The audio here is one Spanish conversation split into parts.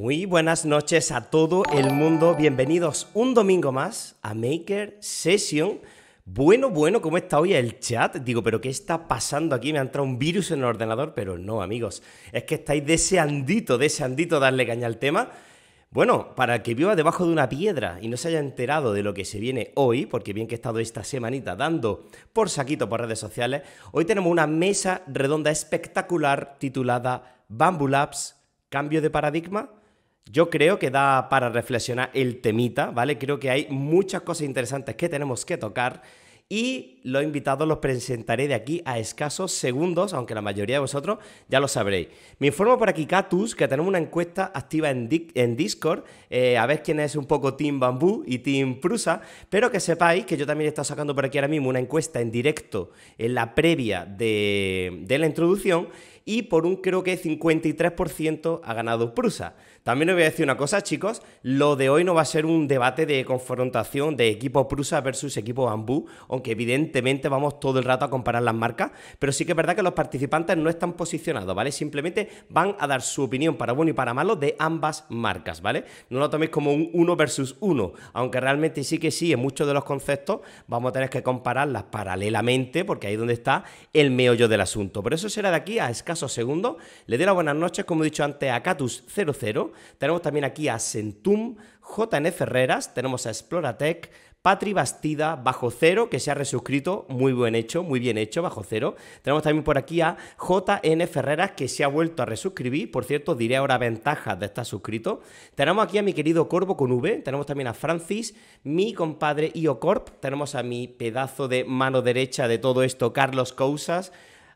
Muy buenas noches a todo el mundo, bienvenidos un domingo más a Maker Session. Bueno, bueno, ¿cómo está hoy el chat? Digo, ¿pero qué está pasando aquí? Me ha entrado un virus en el ordenador, pero no, amigos, es que estáis deseandito, deseandito darle caña al tema. Bueno, para que viva debajo de una piedra y no se haya enterado de lo que se viene hoy, porque bien que he estado esta semanita dando por saquito por redes sociales, hoy tenemos una mesa redonda espectacular titulada Bamboo Labs, Cambio de Paradigma, yo creo que da para reflexionar el temita, ¿vale? Creo que hay muchas cosas interesantes que tenemos que tocar y los invitados los presentaré de aquí a escasos segundos, aunque la mayoría de vosotros ya lo sabréis. Me informo por aquí, Catus, que tenemos una encuesta activa en, Discord, eh, a ver quién es un poco Team Bambú y Team Prusa, pero que sepáis que yo también he estado sacando por aquí ahora mismo una encuesta en directo en la previa de la introducción y por un creo que 53% ha ganado Prusa. También os voy a decir una cosa, chicos, lo de hoy no va a ser un debate de confrontación de equipo Prusa versus equipo Bambú, aunque evidentemente vamos todo el rato a comparar las marcas, pero sí que es verdad que los participantes no están posicionados, ¿vale? Simplemente van a dar su opinión para bueno y para malo de ambas marcas, ¿vale? No lo toméis como un uno versus uno, aunque realmente sí que sí, en muchos de los conceptos vamos a tener que compararlas paralelamente, porque ahí es donde está el meollo del asunto. Pero eso será de aquí a escaso segundo segundos. Le doy las buenas noches, como he dicho antes, a Catus00. Tenemos también aquí a Sentum, JN Ferreras, tenemos a Exploratec, Patri Bastida, Bajo Cero, que se ha resuscrito, muy buen hecho, muy bien hecho, Bajo Cero. Tenemos también por aquí a JN Ferreras, que se ha vuelto a resuscribir, por cierto, diré ahora ventajas de estar suscrito. Tenemos aquí a mi querido Corvo con V, tenemos también a Francis, mi compadre Iocorp, tenemos a mi pedazo de mano derecha de todo esto, Carlos Cousas,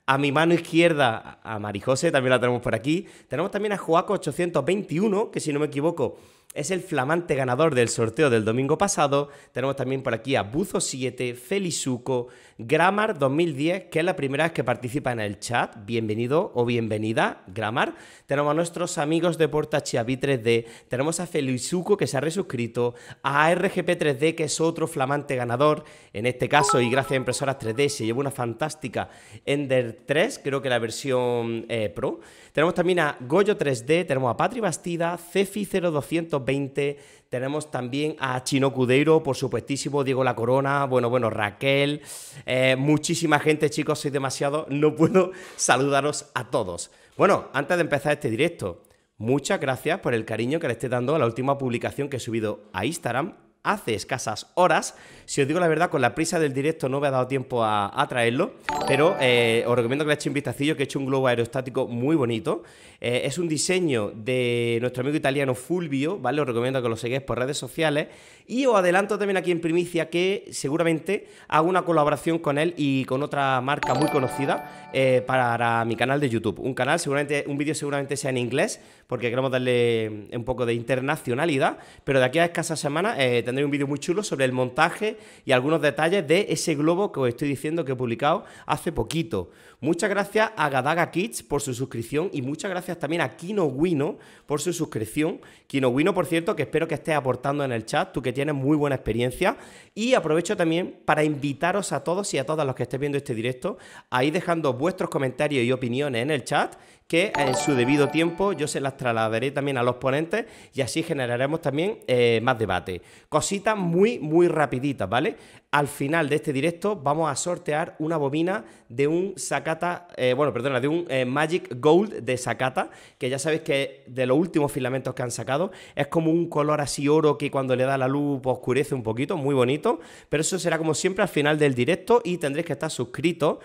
a mi mano izquierda, a Marijose, también la tenemos por aquí. Tenemos también a Joaco 821, que si no me equivoco es el flamante ganador del sorteo del domingo pasado. Tenemos también por aquí a Buzo 7, Felizuco, Grammar 2010, que es la primera vez que participa en el chat. Bienvenido o bienvenida, Grammar. Tenemos a nuestros amigos de Porta Chiavi 3D, tenemos a Felizuco que se ha resuscrito, a RGP 3D, que es otro flamante ganador, en este caso, y gracias a impresoras 3D se lleva una fantástica Ender 3, creo que la versión eh, Pro. Tenemos también a Goyo 3D, tenemos a Patri Bastida, Cefi 0220, tenemos también a Chino Cudeiro, por supuestísimo, Diego La Corona, bueno, bueno, Raquel, eh, muchísima gente, chicos, soy demasiado, no puedo saludaros a todos. Bueno, antes de empezar este directo, muchas gracias por el cariño que le esté dando a la última publicación que he subido a Instagram hace escasas horas. Si os digo la verdad, con la prisa del directo no me ha dado tiempo a, traerlo, pero eh, os recomiendo que le echéis un vistacillo, que he hecho un globo aerostático muy bonito. Eh, es un diseño de nuestro amigo italiano Fulvio, ¿vale? Os recomiendo que lo seguís por redes sociales. Y os adelanto también aquí en primicia que seguramente hago una colaboración con él y con otra marca muy conocida eh, para mi canal de YouTube. Un canal, seguramente, un vídeo seguramente sea en inglés, porque queremos darle mm, un poco de internacionalidad, pero de aquí a escasas semanas tendréis eh, tendré un vídeo muy chulo sobre el montaje y algunos detalles de ese globo que os estoy diciendo que he publicado hace poquito. Muchas gracias a Gadaga Kids por su suscripción y muchas gracias también a Kino Wino por su suscripción. Kino Wino, por cierto, que espero que estés aportando en el chat, tú que tienes muy buena experiencia. Y aprovecho también para invitaros a todos y a todas los que estéis viendo este directo a ir dejando vuestros comentarios y opiniones en el chat que eh, en su debido tiempo yo se las trasladaré también a los ponentes y así generaremos también eh, más debate. Cositas muy, muy rapiditas, ¿vale? Al final de este directo vamos a sortear una bobina de un Sakata, eh, bueno, perdona, de un Magic Gold de Sakata, que ya sabéis que de los últimos filamentos que han sacado es como un color así oro que cuando le da la luz pues, oscurece un poquito, muy bonito, pero eso será como siempre al final del directo y tendréis que estar suscritos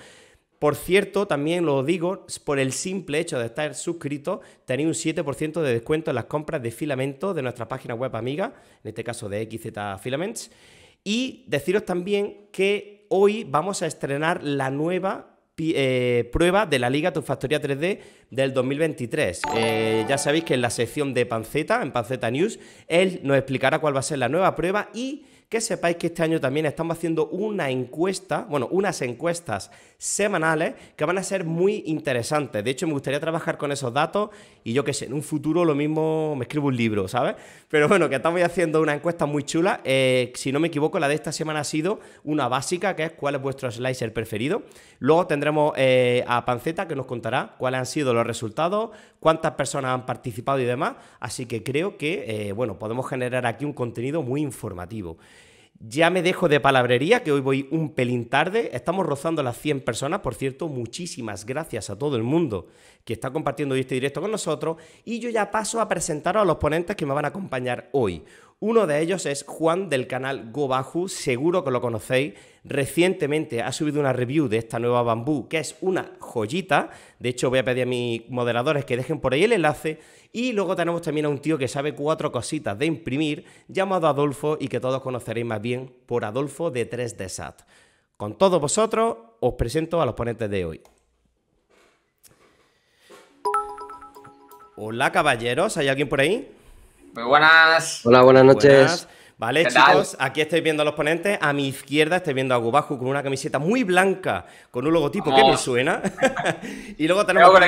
por cierto, también lo digo, por el simple hecho de estar suscrito, tenéis un 7% de descuento en las compras de filamentos de nuestra página web amiga, en este caso de XZ Filaments. Y deciros también que hoy vamos a estrenar la nueva eh, prueba de la Liga Tu Factoría 3D del 2023. Eh, ya sabéis que en la sección de Panceta, en Panceta News, él nos explicará cuál va a ser la nueva prueba y que sepáis que este año también estamos haciendo una encuesta, bueno, unas encuestas semanales que van a ser muy interesantes. De hecho, me gustaría trabajar con esos datos y yo qué sé, en un futuro lo mismo me escribo un libro, ¿sabes? Pero bueno, que estamos haciendo una encuesta muy chula. Eh, si no me equivoco, la de esta semana ha sido una básica, que es cuál es vuestro slicer preferido. Luego tendremos eh, a Panceta que nos contará cuáles han sido los resultados, cuántas personas han participado y demás. Así que creo que, eh, bueno, podemos generar aquí un contenido muy informativo. Ya me dejo de palabrería, que hoy voy un pelín tarde. Estamos rozando las 100 personas. Por cierto, muchísimas gracias a todo el mundo que está compartiendo este directo con nosotros. Y yo ya paso a presentaros a los ponentes que me van a acompañar hoy. Uno de ellos es Juan del canal GoBaju, seguro que lo conocéis. Recientemente ha subido una review de esta nueva bambú, que es una joyita. De hecho, voy a pedir a mis moderadores que dejen por ahí el enlace y luego tenemos también a un tío que sabe cuatro cositas de imprimir, llamado Adolfo y que todos conoceréis más bien por Adolfo de 3 dsat Con todos vosotros os presento a los ponentes de hoy. Hola caballeros, ¿hay alguien por ahí? buenas. Hola, buenas noches. ¿Vale, chicos? Aquí estáis viendo a los ponentes. A mi izquierda estáis viendo a Gubaju con una camiseta muy blanca, con un logotipo que me oh. suena. y luego tenemos.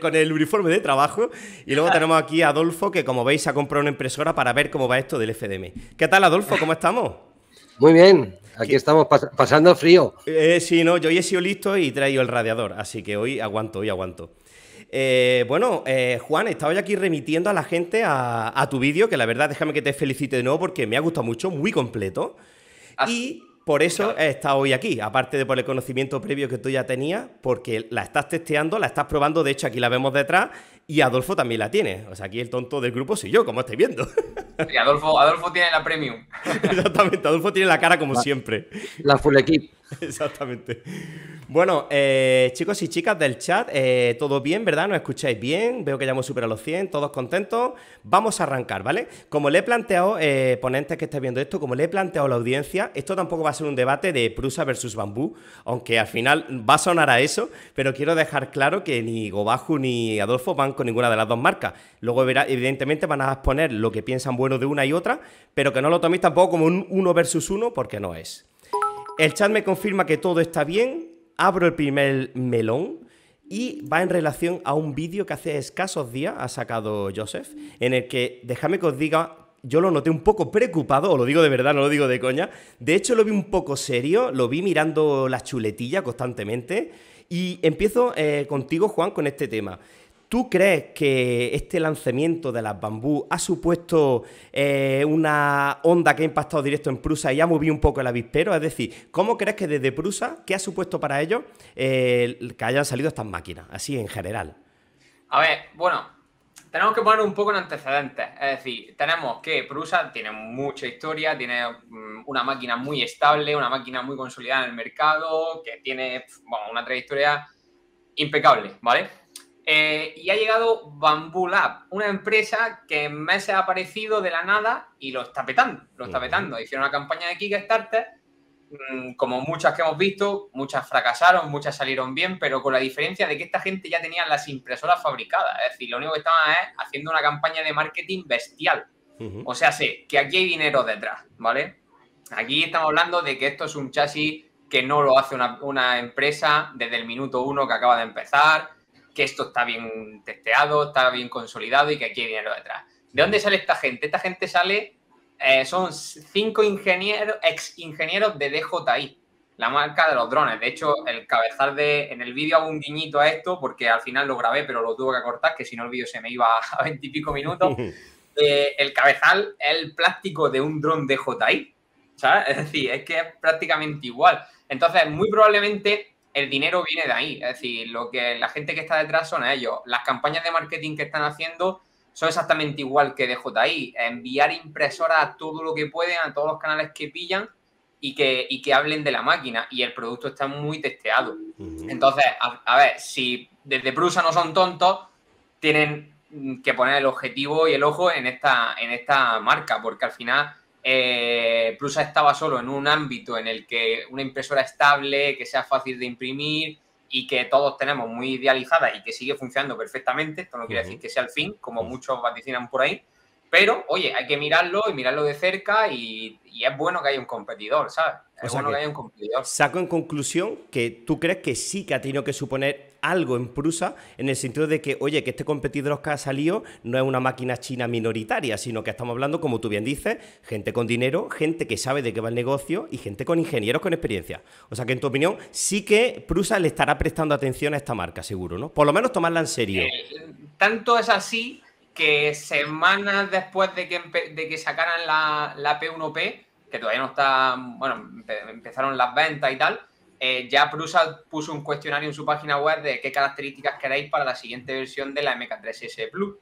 Con, el, uniforme de trabajo. Y luego tenemos aquí a Adolfo, que como veis, ha comprado una impresora para ver cómo va esto del FDM. ¿Qué tal, Adolfo? ¿Cómo estamos? Muy bien, aquí estamos pasando frío. Eh, sí, no, yo hoy he sido listo y he traído el radiador, así que hoy aguanto, hoy aguanto. Eh, bueno, eh, Juan, estado hoy aquí remitiendo a la gente a, tu vídeo, que la verdad déjame que te felicite de nuevo porque me ha gustado mucho, muy completo. Ah, y por eso he estado hoy aquí, aparte de por el conocimiento previo que tú ya tenías, porque la estás testeando, la estás probando, de hecho aquí la vemos detrás, y Adolfo también la tiene. O sea, aquí el tonto del grupo soy yo, como estáis viendo. Adolfo, tiene la premium. Exactamente, Adolfo tiene la cara como siempre. La full equip. Exactamente. Bueno, eh, chicos y chicas del chat, eh, todo bien, ¿verdad? ¿Nos escucháis bien? Veo que ya hemos superado los 100, todos contentos. Vamos a arrancar, ¿vale? Como le he planteado, eh, ponentes que estáis viendo esto, como le he planteado a la audiencia, esto tampoco va a ser un debate de Prusa versus Bambú, aunque al final va a sonar a eso, pero quiero dejar claro que ni Gobajo ni Adolfo van con ninguna de las dos marcas. Luego, evidentemente, van a exponer lo que piensan bueno de una y otra, pero que no lo toméis tampoco como un uno versus uno, porque no es. El chat me confirma que todo está bien. Abro el primer melón, y va en relación a un vídeo que hace escasos días ha sacado Joseph, en el que, déjame que os diga, yo lo noté un poco preocupado, os lo digo de verdad, no lo digo de coña. De hecho, lo vi un poco serio, lo vi mirando la chuletilla constantemente. Y empiezo eh, contigo, Juan, con este tema. ¿Tú crees que este lanzamiento de las bambú ha supuesto eh, una onda que ha impactado directo en Prusa y ha movido un poco el avispero? Es decir, ¿cómo crees que desde Prusa, qué ha supuesto para ellos eh, que hayan salido estas máquinas, así en general? A ver, bueno, tenemos que poner un poco en antecedentes. Es decir, tenemos que Prusa tiene mucha historia, tiene mm, una máquina muy estable, una máquina muy consolidada en el mercado, que tiene una trayectoria impecable, ¿vale? Eh, y ha llegado Bamboo Lab, una empresa que en meses ha aparecido de la nada y lo está petando, lo está Hicieron una campaña de Kickstarter, mm, como muchas que hemos visto, muchas fracasaron, muchas salieron bien, pero con la diferencia de que esta gente ya tenía las impresoras fabricadas. Es decir, lo único que estaban es haciendo una campaña de marketing bestial. O sea, sé que aquí hay dinero detrás, ¿vale? Aquí estamos hablando de que esto es un chasis que no lo hace una, una empresa desde el minuto uno que acaba de empezar que esto está bien testeado, está bien consolidado y que aquí hay dinero detrás. ¿De dónde sale esta gente? Esta gente sale, eh, son cinco ingenieros, ex ingenieros de DJI, la marca de los drones. De hecho, el cabezal de, en el vídeo hago un guiñito a esto porque al final lo grabé, pero lo tuve que cortar, que si no el vídeo se me iba a veintipico minutos. Eh, el cabezal es el plástico de un dron DJI, ¿sabes? Es decir, es que es prácticamente igual. Entonces, muy probablemente el dinero viene de ahí. Es decir, lo que la gente que está detrás son ellos. Las campañas de marketing que están haciendo son exactamente igual que de DJI. Enviar impresoras a todo lo que pueden, a todos los canales que pillan y que, y que hablen de la máquina. Y el producto está muy testeado. Entonces, a, ver, si desde Prusa no son tontos, tienen que poner el objetivo y el ojo en esta, en esta marca, porque al final eh, estaba solo en un ámbito en el que una impresora estable, que sea fácil de imprimir y que todos tenemos muy idealizada y que sigue funcionando perfectamente, esto no quiere decir que sea el fin, como muchos vaticinan por ahí, pero oye, hay que mirarlo y mirarlo de cerca y, es bueno que haya un competidor, ¿sabes? Es bueno que haya un competidor. Saco en conclusión que tú crees que sí que ha tenido que suponer algo en Prusa en el sentido de que, oye, que este competidor que ha salido no es una máquina china minoritaria, sino que estamos hablando, como tú bien dices, gente con dinero, gente que sabe de qué va el negocio y gente con ingenieros con experiencia. O sea que, en tu opinión, sí que Prusa le estará prestando atención a esta marca, seguro, ¿no? Por lo menos tomarla en serio. Eh, tanto es así que semanas después de que, de que sacaran la, la P1P, que todavía no está, bueno, empezaron las ventas y tal, eh, ya Prusa puso un cuestionario en su página web de qué características queréis para la siguiente versión de la MK3S Plus,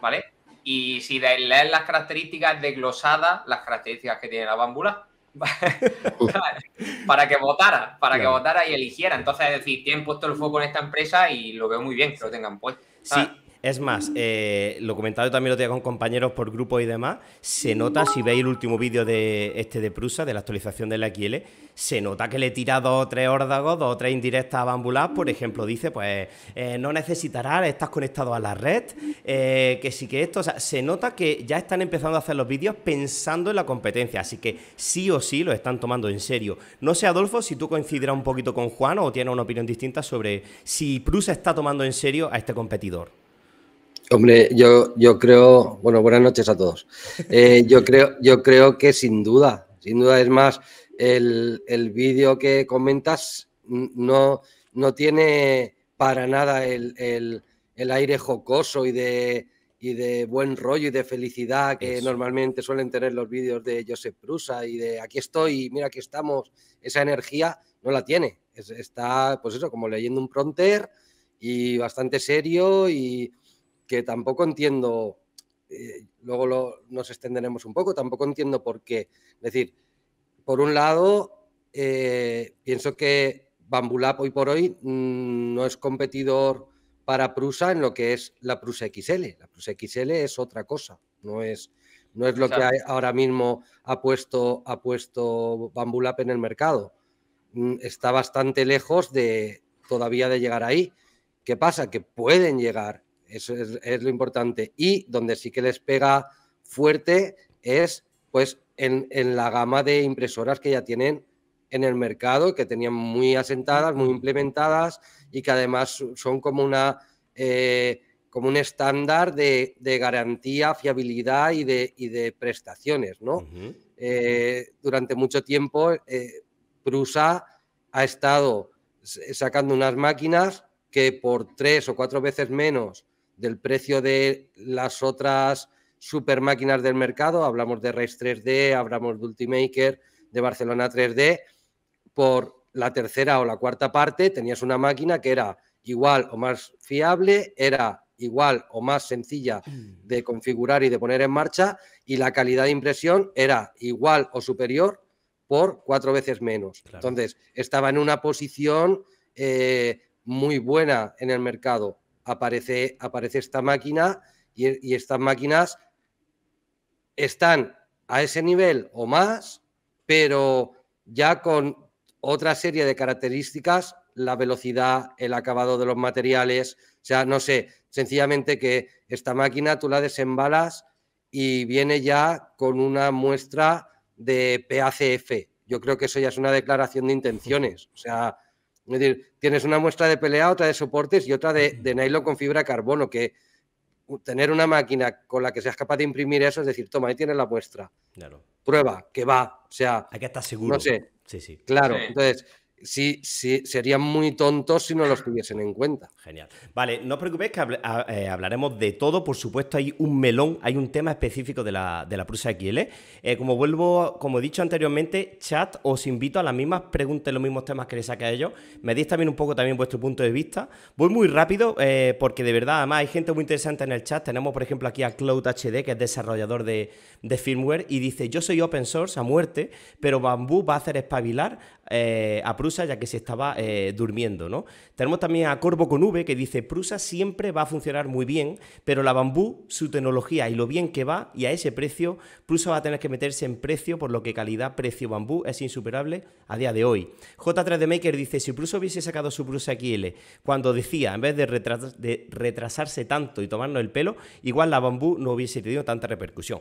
¿vale? Y si lees las características desglosadas, las características que tiene la bambula, para que votara, para que votara y eligiera. Entonces, es decir, tienen puesto el foco en esta empresa y lo veo muy bien que lo tengan puesto. Sí, ah, es más, eh, lo comentado también lo tenía con compañeros por grupo y demás. Se nota, si veis el último vídeo de este de Prusa, de la actualización de la XL, se nota que le tira dos o tres órdagos, dos o tres indirectas a Por ejemplo, dice, pues, eh, no necesitarás, estás conectado a la red, eh, que sí que esto. O sea, se nota que ya están empezando a hacer los vídeos pensando en la competencia. Así que sí o sí lo están tomando en serio. No sé, Adolfo, si tú coincidirás un poquito con Juan o tienes una opinión distinta sobre si Prusa está tomando en serio a este competidor. Hombre, yo, yo creo, bueno, buenas noches a todos. Eh, yo, creo, yo creo que sin duda, sin duda es más, el, vídeo que comentas no, no tiene para nada el, aire jocoso y de, y de buen rollo y de felicidad que normalmente suelen tener los vídeos de Josep Prusa y de aquí estoy, mira aquí estamos, esa energía no la tiene. está, pues eso, como leyendo un pronter y bastante serio y, que tampoco entiendo, eh, luego nos extenderemos un poco, tampoco entiendo por qué. Es decir, por un lado, eh, pienso que Bambulap hoy por hoy mm, no es competidor para Prusa en lo que es la Prusa XL. La Prusa XL es otra cosa, no es, no es lo que ahora mismo ha puesto, ha puesto Bambulap en el mercado. Mm, está bastante lejos de todavía de llegar ahí. ¿Qué pasa? Que pueden llegar eso es, lo importante. Y donde sí que les pega fuerte es pues en, la gama de impresoras que ya tienen en el mercado, que tenían muy asentadas, muy implementadas y que además son como una eh, como un estándar de, garantía, fiabilidad y de, prestaciones. Eh, durante mucho tiempo, eh, Prusa ha estado sacando unas máquinas que por tres o cuatro veces menos del precio de las otras super máquinas del mercado, hablamos de Race 3D, hablamos de Ultimaker, de Barcelona 3D, por la tercera o la cuarta parte tenías una máquina que era igual o más fiable, era igual o más sencilla de configurar y de poner en marcha y la calidad de impresión era igual o superior por cuatro veces menos. Entonces, estaba en una posición eh, muy buena en el mercado aparece, aparece esta máquina y, e, y estas máquinas están a ese nivel o más, pero ya con otra serie de características, la velocidad, el acabado de los materiales, o sea, no sé, sencillamente que esta máquina tú la desembalas y viene ya con una muestra de PACF. Yo creo que eso ya es una declaración de intenciones, o sea, es decir, tienes una muestra de pelea, otra de soportes y otra de, nylon con fibra carbono, que tener una máquina con la que seas capaz de imprimir eso es decir, toma, ahí tienes la muestra. Prueba, que va. O sea. Hay que estar seguro. No sé. Sí, sí. Claro. Entonces, sí, sí, serían muy tontos si no los ah. tuviesen en cuenta. Genial. Vale, no os preocupéis que ah, eh, hablaremos de todo. Por supuesto, hay un melón, hay un tema específico de la, de la Prusa XL. Eh, como vuelvo, como he dicho anteriormente, chat, os invito a las mismas preguntas, los mismos temas que les saque a ellos. Me deis también un poco también vuestro punto de vista. Voy muy rápido, eh, porque de verdad, además, hay gente muy interesante en el chat. Tenemos, por ejemplo, aquí a Cloud HD, que es desarrollador de, de firmware, y dice: Yo soy open source a muerte, pero Bambú va a hacer espabilar a Prusa ya que se estaba eh, durmiendo. ¿no? Tenemos también a Corvo con V, que dice, Prusa siempre va a funcionar muy bien, pero la bambú, su tecnología y lo bien que va, y a ese precio, Prusa va a tener que meterse en precio, por lo que calidad-precio bambú es insuperable a día de hoy. J3 d Maker dice, si Prusa hubiese sacado su Prusa XL cuando decía, en vez de, de retrasarse tanto y tomarnos el pelo, igual la bambú no hubiese tenido tanta repercusión.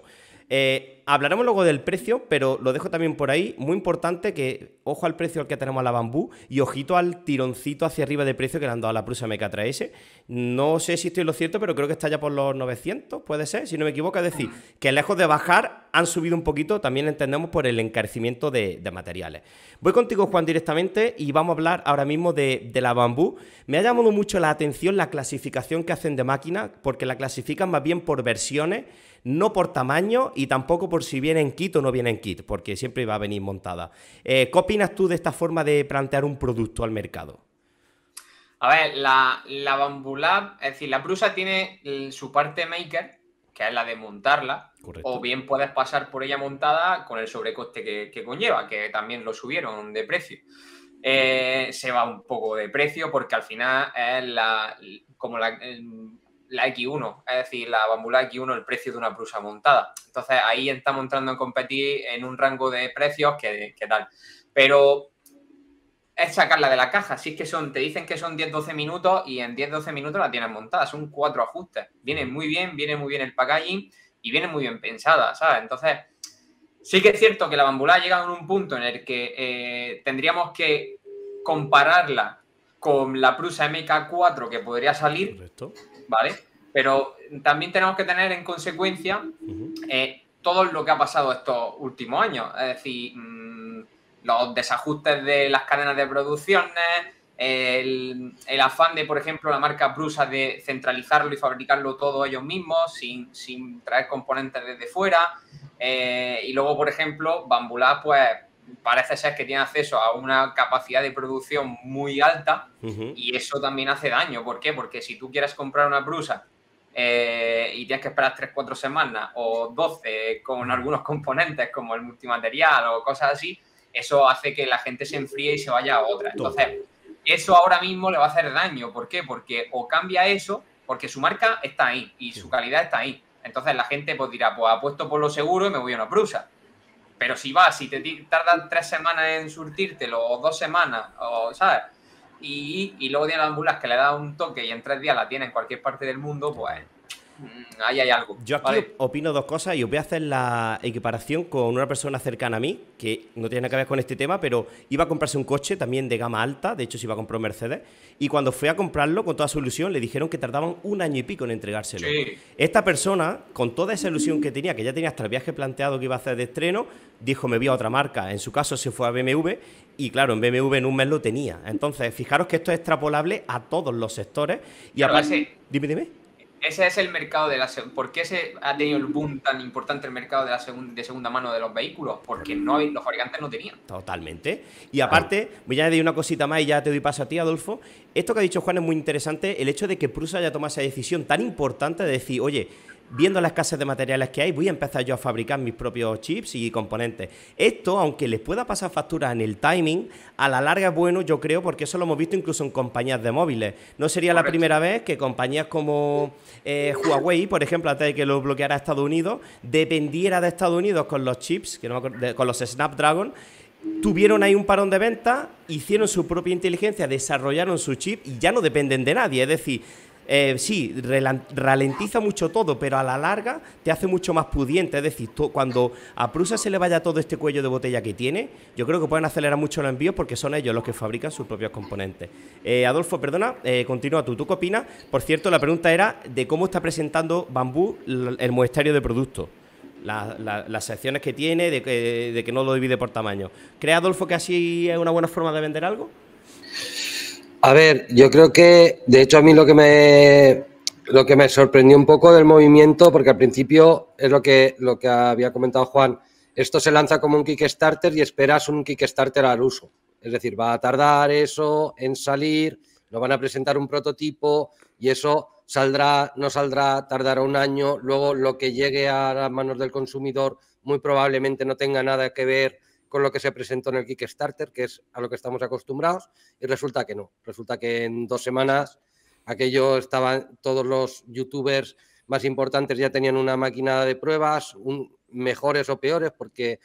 Eh, hablaremos luego del precio, pero lo dejo también por ahí. Muy importante que ojo al precio al que tenemos a la bambú y ojito al tironcito hacia arriba de precio que le han dado a la Prusa MK3S. ¿eh? No sé si estoy lo cierto, pero creo que está ya por los 900, puede ser, si no me equivoco. Es decir, que lejos de bajar han subido un poquito, también entendemos por el encarecimiento de, materiales. Voy contigo, Juan, directamente y vamos a hablar ahora mismo de, de la bambú. Me ha llamado mucho la atención la clasificación que hacen de máquina, porque la clasifican más bien por versiones no por tamaño y tampoco por si viene en kit o no viene en kit, porque siempre va a venir montada. Eh, ¿Qué opinas tú de esta forma de plantear un producto al mercado? A ver, la, la Bambulab, es decir, la brusa tiene su parte maker, que es la de montarla, o bien puedes pasar por ella montada con el sobrecoste que, conlleva, que también lo subieron de precio. Eh, se va un poco de precio porque al final es la, como la, la X1, es decir, la bambula X1, el precio de una prusa montada. Entonces ahí estamos entrando en competir en un rango de precios que, tal. Pero es sacarla de la caja. Si es que son, te dicen que son 10-12 minutos y en 10-12 minutos la tienes montada. Son cuatro ajustes. Viene muy bien, viene muy bien el packaging y viene muy bien pensada, ¿sabes? Entonces, sí que es cierto que la bambulá ha llegado a un punto en el que eh, tendríamos que compararla con la Prusa MK4 que podría salir. ¿vale? Pero también tenemos que tener en consecuencia eh, todo lo que ha pasado estos últimos años, es decir, mm, los desajustes de las cadenas de producciones, el, afán de, por ejemplo, la marca Brusa de centralizarlo y fabricarlo todo ellos mismos sin, traer componentes desde fuera. Eh, y luego, por ejemplo, Bambulá, pues parece ser que tiene acceso a una capacidad de producción muy alta y eso también hace daño. ¿Por qué? Porque si tú quieres comprar una brusa eh, y tienes que esperar 3-4 semanas o 12 con algunos componentes como el multimaterial o cosas así, eso hace que la gente se enfríe y se vaya a otra. Entonces, eso ahora mismo le va a hacer daño. ¿Por qué? Porque o cambia eso, porque su marca está ahí y su calidad está ahí. Entonces la gente pues dirá, pues apuesto por lo seguro y me voy a una brusa. Pero si vas y te tardan tres semanas en surtírtelo, o dos semanas, o, ¿sabes? Y, luego tiene las que le da un toque y en tres días la tiene en cualquier parte del mundo, pues Mm, ahí hay algo. Yo aquí opino dos cosas y os voy a hacer la equiparación con una persona cercana a mí, que no tiene nada que ver con este tema, pero iba a comprarse un coche también de gama alta, de hecho se iba a comprar un Mercedes, y cuando fue a comprarlo con toda su ilusión le dijeron que tardaban un año y pico en entregárselo. Esta persona, con toda esa ilusión que tenía, que ya tenía hasta el viaje planteado que iba a hacer de estreno, dijo me voy a otra marca, en su caso se fue a BMW y claro, en BMW en un mes lo tenía. Entonces, fijaros que esto es extrapolable a todos los sectores y aparte... Dime, dime ese es el mercado de la ¿Por qué se ha tenido el boom tan importante el mercado de la de segunda mano de los vehículos? Porque no los fabricantes no tenían. Totalmente. Y aparte, voy a añadir una cosita más y ya te doy paso a ti, Adolfo. Esto que ha dicho Juan es muy interesante, el hecho de que Prusa haya tomado esa decisión tan importante de decir, oye, viendo la escasez de materiales que hay, voy a empezar yo a fabricar mis propios chips y componentes. Esto, aunque les pueda pasar factura en el timing, a la larga es bueno, yo creo, porque eso lo hemos visto incluso en compañías de móviles. No sería la primera vez que compañías como eh, Huawei, por ejemplo, antes de que lo bloqueara Estados Unidos, dependiera de Estados Unidos con los chips, que con los Snapdragon, tuvieron ahí un parón de venta, hicieron su propia inteligencia, desarrollaron su chip y ya no dependen de nadie. Es decir, eh, sí, ralentiza mucho todo, pero a la larga te hace mucho más pudiente. Es decir, cuando a Prusa se le vaya todo este cuello de botella que tiene, yo creo que pueden acelerar mucho los envíos porque son ellos los que fabrican sus propios componentes. Eh, Adolfo, perdona, eh, continúa tú. ¿Tú qué opinas? Por cierto, la pregunta era de cómo está presentando Bambú el muestrario de productos. las secciones que tiene, de que, no lo divide por tamaño. ¿Cree Adolfo que así es una buena forma de vender algo? A ver, yo creo que, de hecho, a mí lo que me, lo que me sorprendió un poco del movimiento, porque al principio es lo que, lo que había comentado Juan, esto se lanza como un Kickstarter y esperas un Kickstarter al uso. Es decir, va a tardar eso en salir, lo van a presentar un prototipo y eso saldrá, no saldrá, tardará un año, luego lo que llegue a las manos del consumidor muy probablemente no tenga nada que ver con lo que se presentó en el Kickstarter, que es a lo que estamos acostumbrados, y resulta que no. Resulta que en dos semanas aquello estaban todos los youtubers más importantes ya tenían una máquina de pruebas, mejores o peores, porque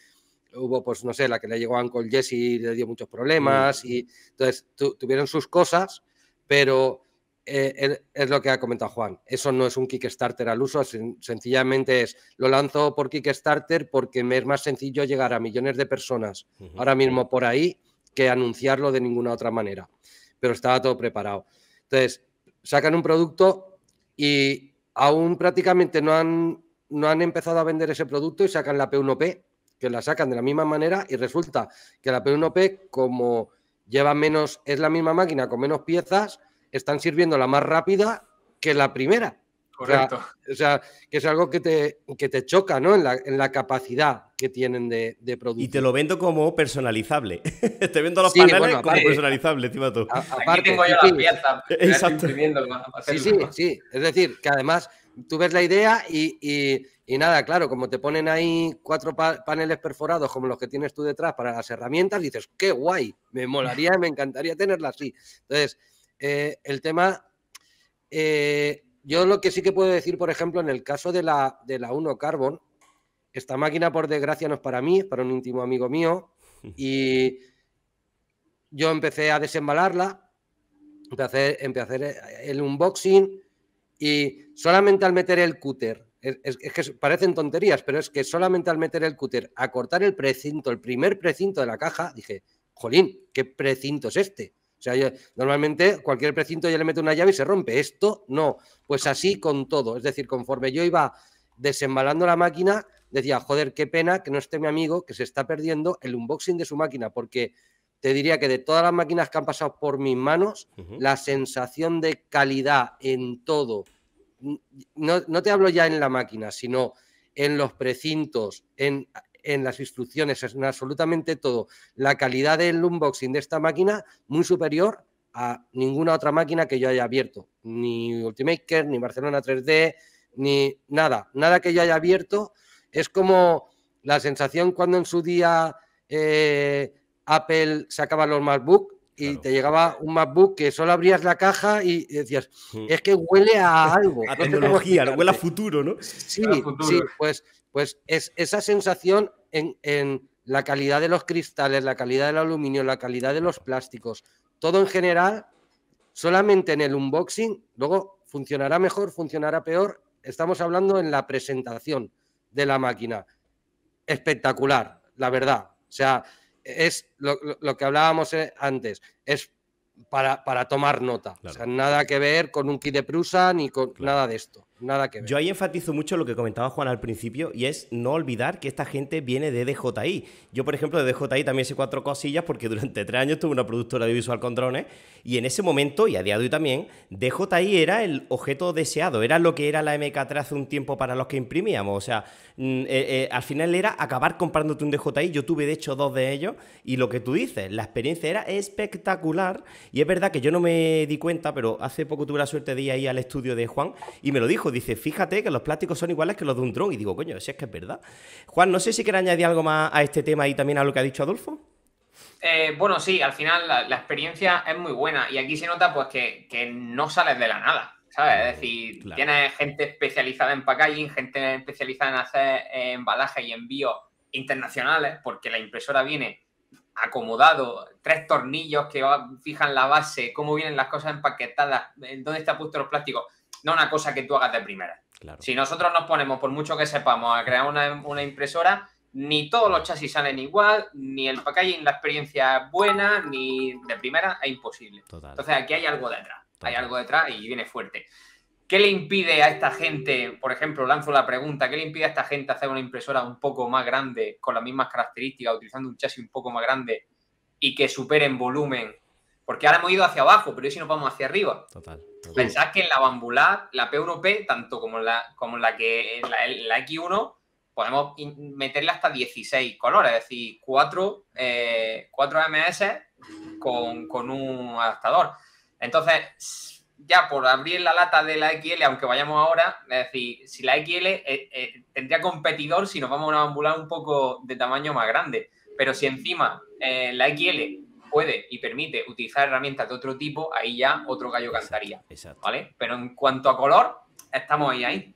hubo, pues no sé, la que le llegó a Uncle Jesse y le dio muchos problemas, mm. y entonces tuvieron sus cosas, pero eh, eh, es lo que ha comentado Juan. Eso no es un Kickstarter al uso, sencillamente es lo lanzo por Kickstarter porque me es más sencillo llegar a millones de personas ahora mismo por ahí que anunciarlo de ninguna otra manera. Pero estaba todo preparado. Entonces, sacan un producto y aún prácticamente no han, no han empezado a vender ese producto y sacan la P1P, que la sacan de la misma manera y resulta que la P1P, como lleva menos, es la misma máquina con menos piezas, están sirviendo la más rápida que la primera. Correcto. O sea, que es algo que te, te choca, ¿no? En la, capacidad que tienen de, producir. Y te lo vendo como personalizable. te vendo los paneles como personalizable, aparte, Aquí tengo yo las Sí, sí, sí. Es decir, que además tú ves la idea y, nada, claro, como te ponen ahí cuatro paneles perforados como los que tienes tú detrás para las herramientas, dices, qué guay, me molaría, me encantaría tenerla así. Entonces eh, el tema, eh, yo lo que sí que puedo decir, por ejemplo, en el caso de la, de la 1 Carbon, esta máquina, por desgracia, no es para mí, es para un íntimo amigo mío. Y yo empecé a desembalarla, empecé, a hacer eh, el unboxing y solamente al meter el cúter, es, que parecen tonterías, pero es que solamente al meter el cúter a cortar el precinto, el primer precinto de la caja, dije, jolín, ¿qué precinto es este? O sea, normalmente cualquier precinto ya le mete una llave y se rompe. Esto no. Pues así con todo. Es decir, conforme yo iba desembalando la máquina, decía, joder, qué pena que no esté mi amigo, que se está perdiendo el unboxing de su máquina, porque te diría que de todas las máquinas que han pasado por mis manos, la sensación de calidad en todo, no, no te hablo ya en la máquina, sino en los precintos, en en las instrucciones, en absolutamente todo. La calidad del unboxing de esta máquina muy superior a ninguna otra máquina que yo haya abierto, ni Ultimaker, ni Barcelona 3D, ni nada, nada que yo haya abierto. Es como la sensación cuando en su día eh, Apple sacaba los MacBook y te llegaba un MacBook que solo abrías la caja y decías, mm. es que huele a algo. a tecnología, huele a futuro, ¿no? Sí, sí, pues, pues es, esa sensación en, la calidad de los cristales, la calidad del aluminio, la calidad de los plásticos, todo en general, solamente en el unboxing, luego funcionará mejor, funcionará peor, estamos hablando en la presentación de la máquina. Espectacular, la verdad. O sea, es lo, que hablábamos eh, antes, es para, tomar nota. nada que ver con un kit de Prusa ni con nada de esto que Yo ahí enfatizo mucho lo que comentaba Juan al principio y es no olvidar que esta gente viene de DJI. Yo, por ejemplo, de DJI también sé cuatro cosillas porque durante tres años tuve una productora de visual con drones y en ese momento, y a día de hoy también, DJI era el objeto deseado, era lo que era la MK3 hace un tiempo para los que imprimíamos. O sea, mm, eh, eh, al final era acabar comprándote un DJI. Yo tuve, de hecho, dos de ellos y lo que tú dices, la experiencia era espectacular y es verdad que yo no me di cuenta, pero hace poco tuve la suerte de ir ahí al estudio de Juan y me lo dijo pues dice, fíjate que los plásticos son iguales que los de un dron. Y digo, coño, si es que es verdad. Juan, no sé si quieres añadir algo más a este tema y también a lo que ha dicho Adolfo. Eh, bueno, sí, al final la, experiencia es muy buena y aquí se nota pues que, no sales de la nada, ¿sabes? es decir, tienes gente especializada en packaging, gente especializada en hacer embalaje y envíos internacionales, porque la impresora viene acomodado, tres tornillos que fijan la base, cómo vienen las cosas empaquetadas, dónde está puesto los plásticos no una cosa que tú hagas de primera. Si nosotros nos ponemos, por mucho que sepamos, a crear una, impresora, ni todos los chasis salen igual, ni el packaging, la experiencia es buena, ni de primera es imposible. Entonces aquí hay algo detrás, hay algo detrás y viene fuerte. ¿Qué le impide a esta gente, por ejemplo, lanzo la pregunta, ¿qué le impide a esta gente hacer una impresora un poco más grande, con las mismas características, utilizando un chasis un poco más grande y que supere en volumen? Porque ahora hemos ido hacia abajo, pero si nos vamos hacia arriba. Total. Pensad que en la bambular, la P1P, tanto como la, como la que la, X1, podemos meterle hasta 16 colores, es decir, 4, eh, MS con, un adaptador. Entonces, ya por abrir la lata de la XL, aunque vayamos ahora, es decir, si la XL eh, eh, tendría competidor si nos vamos a una bambular un poco de tamaño más grande, pero si encima la XL puede y permite utilizar herramientas de otro tipo, ahí ya otro gallo cantaría. ¿Vale? Pero en cuanto a color, estamos ahí, ahí.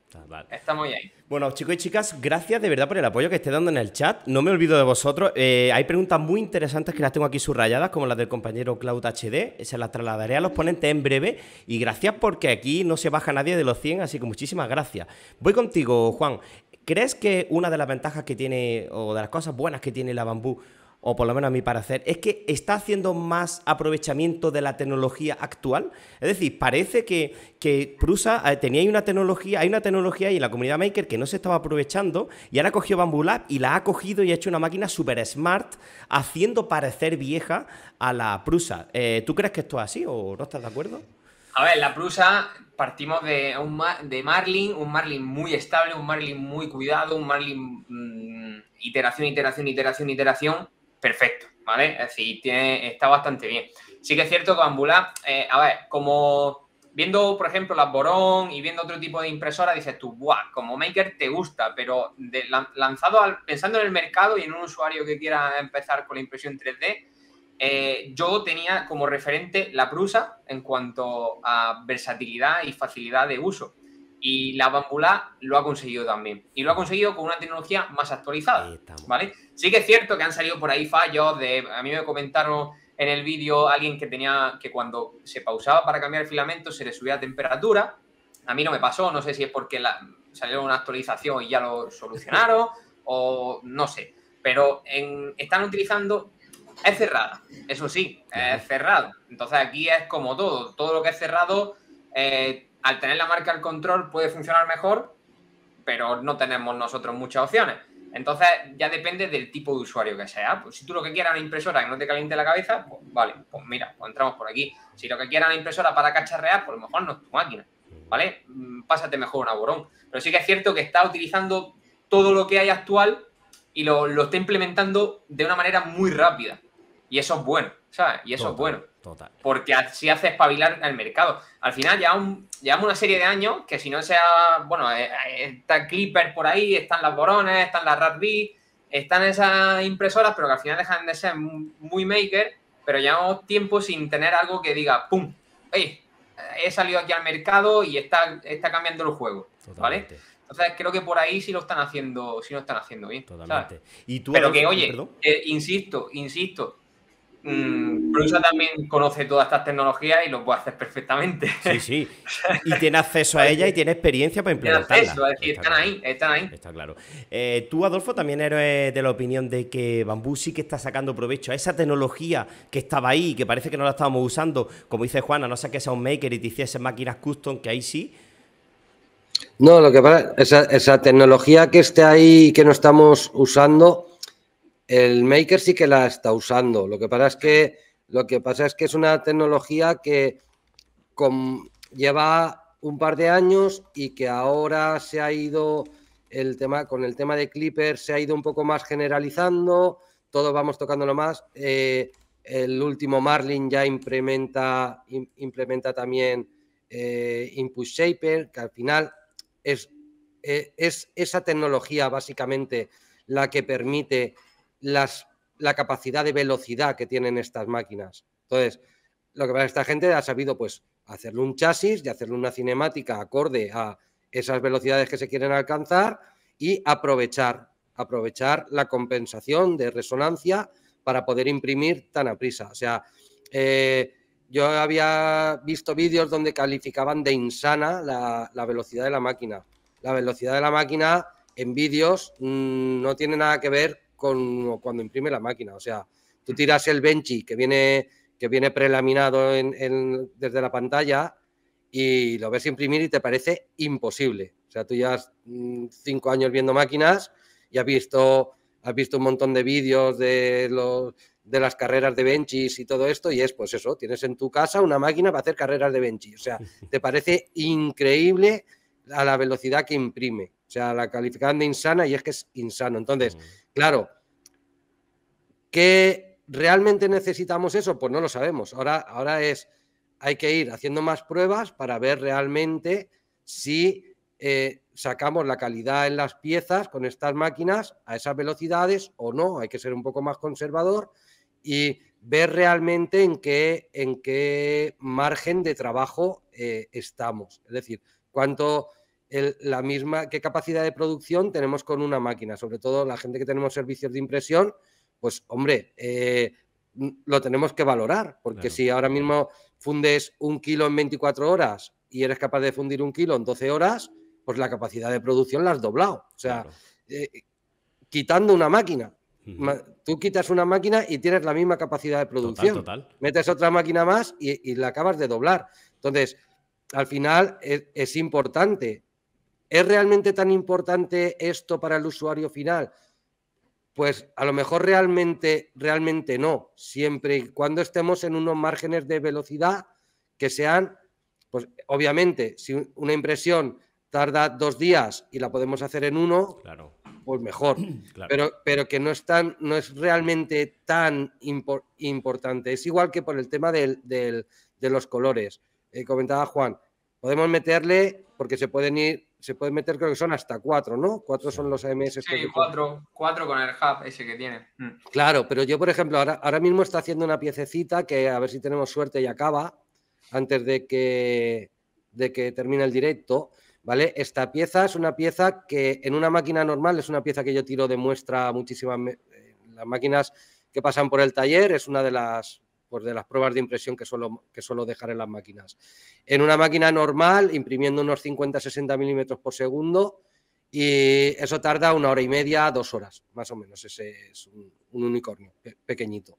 Estamos ahí, Bueno, chicos y chicas, gracias de verdad por el apoyo que esté dando en el chat. No me olvido de vosotros. Eh, hay preguntas muy interesantes que las tengo aquí subrayadas, como las del compañero Cloud HD. Se las trasladaré a los ponentes en breve. Y gracias porque aquí no se baja nadie de los 100, así que muchísimas gracias. Voy contigo, Juan. ¿Crees que una de las ventajas que tiene, o de las cosas buenas que tiene la bambú, o por lo menos a mi parecer, es que está haciendo más aprovechamiento de la tecnología actual. Es decir, parece que, Prusa eh, tenía una tecnología, hay una tecnología ahí en la comunidad maker que no se estaba aprovechando y ahora ha Bamboo Lab y la ha cogido y ha hecho una máquina super smart haciendo parecer vieja a la Prusa. Eh, ¿Tú crees que esto es así o no estás de acuerdo? A ver, la Prusa partimos de un de Marlin, un Marlin muy estable, un Marlin muy cuidado, un Marlin mm, iteración, iteración, iteración, iteración perfecto, ¿vale? Es decir, tiene, está bastante bien. Sí que es cierto que ambulá eh, a ver, como viendo, por ejemplo, las Borón y viendo otro tipo de impresora, dices tú, guau Como maker te gusta, pero de, lanzado al, pensando en el mercado y en un usuario que quiera empezar con la impresión 3D, eh, yo tenía como referente la Prusa en cuanto a versatilidad y facilidad de uso. Y la Bambula lo ha conseguido también. Y lo ha conseguido con una tecnología más actualizada. ¿Vale? Sí que es cierto que han salido por ahí fallos. De, a mí me comentaron en el vídeo alguien que tenía que cuando se pausaba para cambiar el filamento se le subía la temperatura. A mí no me pasó, no sé si es porque salió una actualización y ya lo solucionaron o no sé. Pero están utilizando es cerrada, eso sí, es cerrado. Entonces aquí es como todo, todo lo que es cerrado eh, al tener la marca al control puede funcionar mejor, pero no tenemos nosotros muchas opciones. Entonces ya depende del tipo de usuario que sea. Pues si tú lo que quieras es una impresora que no te caliente la cabeza, pues, vale, pues mira, pues entramos por aquí. Si lo que quieras una impresora para cacharrear, pues a lo mejor no es tu máquina, ¿vale? Mm, pásate mejor un borón. Pero sí que es cierto que está utilizando todo lo que hay actual y lo está implementando de una manera muy rápida. Y eso es bueno. Y eso es bueno. Porque así hace espabilar el mercado. Al final llevamos, llevamos una serie de años que si no sea, bueno, eh, eh, está Clipper por ahí, están las Borones, están las Rad están esas impresoras, pero que al final dejan de ser muy maker, pero llevamos tiempo sin tener algo que diga, ¡pum! ¡Ey! He salido aquí al mercado y está, está cambiando el juego, Entonces creo que por ahí sí lo están haciendo, si lo están haciendo bien. Totalmente. ¿Y tú pero que, oye, eh, insisto, insisto, Mm, Prusa también conoce todas estas tecnologías y lo puede hacer perfectamente. Sí, sí. Y tiene acceso a ella y tiene experiencia para implementarla. Tiene acceso, es decir, están ahí, están ahí. Está claro. Eh, tú, Adolfo, también eres de la opinión de que Bambú sí que está sacando provecho a esa tecnología que estaba ahí y que parece que no la estábamos usando. Como dice Juana, no sé que sea un maker y te hiciese máquinas custom, que ahí sí. No, lo que pasa es esa, esa tecnología que esté ahí que no estamos usando el Maker sí que la está usando. Lo que pasa es que, lo que, pasa es, que es una tecnología que lleva un par de años y que ahora se ha ido el tema, con el tema de Clipper se ha ido un poco más generalizando, todos vamos tocándolo más. Eh, el último Marlin ya implementa, implementa también eh, Input Shaper, que al final es, eh, es esa tecnología básicamente la que permite las, la capacidad de velocidad que tienen estas máquinas. Entonces, lo que pasa esta gente ha sabido pues hacerle un chasis y hacerle una cinemática acorde a esas velocidades que se quieren alcanzar y aprovechar, aprovechar la compensación de resonancia para poder imprimir tan a prisa. O sea, eh, yo había visto vídeos donde calificaban de insana la, velocidad de la máquina. La velocidad de la máquina en vídeos mm, no tiene nada que ver cuando imprime la máquina. O sea, tú tiras el Benchy que viene, que viene prelaminado desde la pantalla y lo ves imprimir y te parece imposible. O sea, tú llevas mm, cinco años viendo máquinas y has visto, has visto un montón de vídeos de, de las carreras de Benchy y todo esto y es pues eso, tienes en tu casa una máquina para hacer carreras de Benchy. O sea, te parece increíble a la velocidad que imprime sea, la califican de insana y es que es insano. Entonces, claro, ¿qué realmente necesitamos eso? Pues no lo sabemos. Ahora, ahora es, hay que ir haciendo más pruebas para ver realmente si eh, sacamos la calidad en las piezas con estas máquinas a esas velocidades o no. Hay que ser un poco más conservador y ver realmente en qué, en qué margen de trabajo eh, estamos. Es decir, cuánto la misma, qué capacidad de producción tenemos con una máquina, sobre todo la gente que tenemos servicios de impresión, pues hombre, eh, lo tenemos que valorar, porque si ahora mismo fundes un kilo en 24 horas y eres capaz de fundir un kilo en 12 horas, pues la capacidad de producción la has doblado. O sea, eh, quitando una máquina. Tú quitas una máquina y tienes la misma capacidad de producción. Metes otra máquina más y, la acabas de doblar. Entonces, al final e, es importante ¿Es realmente tan importante esto para el usuario final? Pues a lo mejor realmente, realmente no, siempre y cuando estemos en unos márgenes de velocidad que sean, pues obviamente, si una impresión tarda dos días y la podemos hacer en uno, claro. pues mejor. Pero, pero que no es, no es realmente tan importante. Es igual que por el tema de los colores. Eh, comentaba Juan, podemos meterle, porque se pueden ir se puede meter, creo que son hasta cuatro, ¿no? Cuatro son los AMS. Sí, cuatro, con el hub ese que tiene. Mm. Claro, pero yo, por ejemplo, ahora, ahora mismo está haciendo una piececita que a ver si tenemos suerte y acaba antes de que, de que termine el directo. ¿Vale? Esta pieza es una pieza que en una máquina normal es una pieza que yo tiro de muestra muchísimas eh, las máquinas que pasan por el taller, es una de las pues de las pruebas de impresión que suelo, que dejar en las máquinas. En una máquina normal, imprimiendo unos 50-60 milímetros por segundo, y eso tarda una hora y media, dos horas, más o menos. Ese es un, unicornio pequeñito.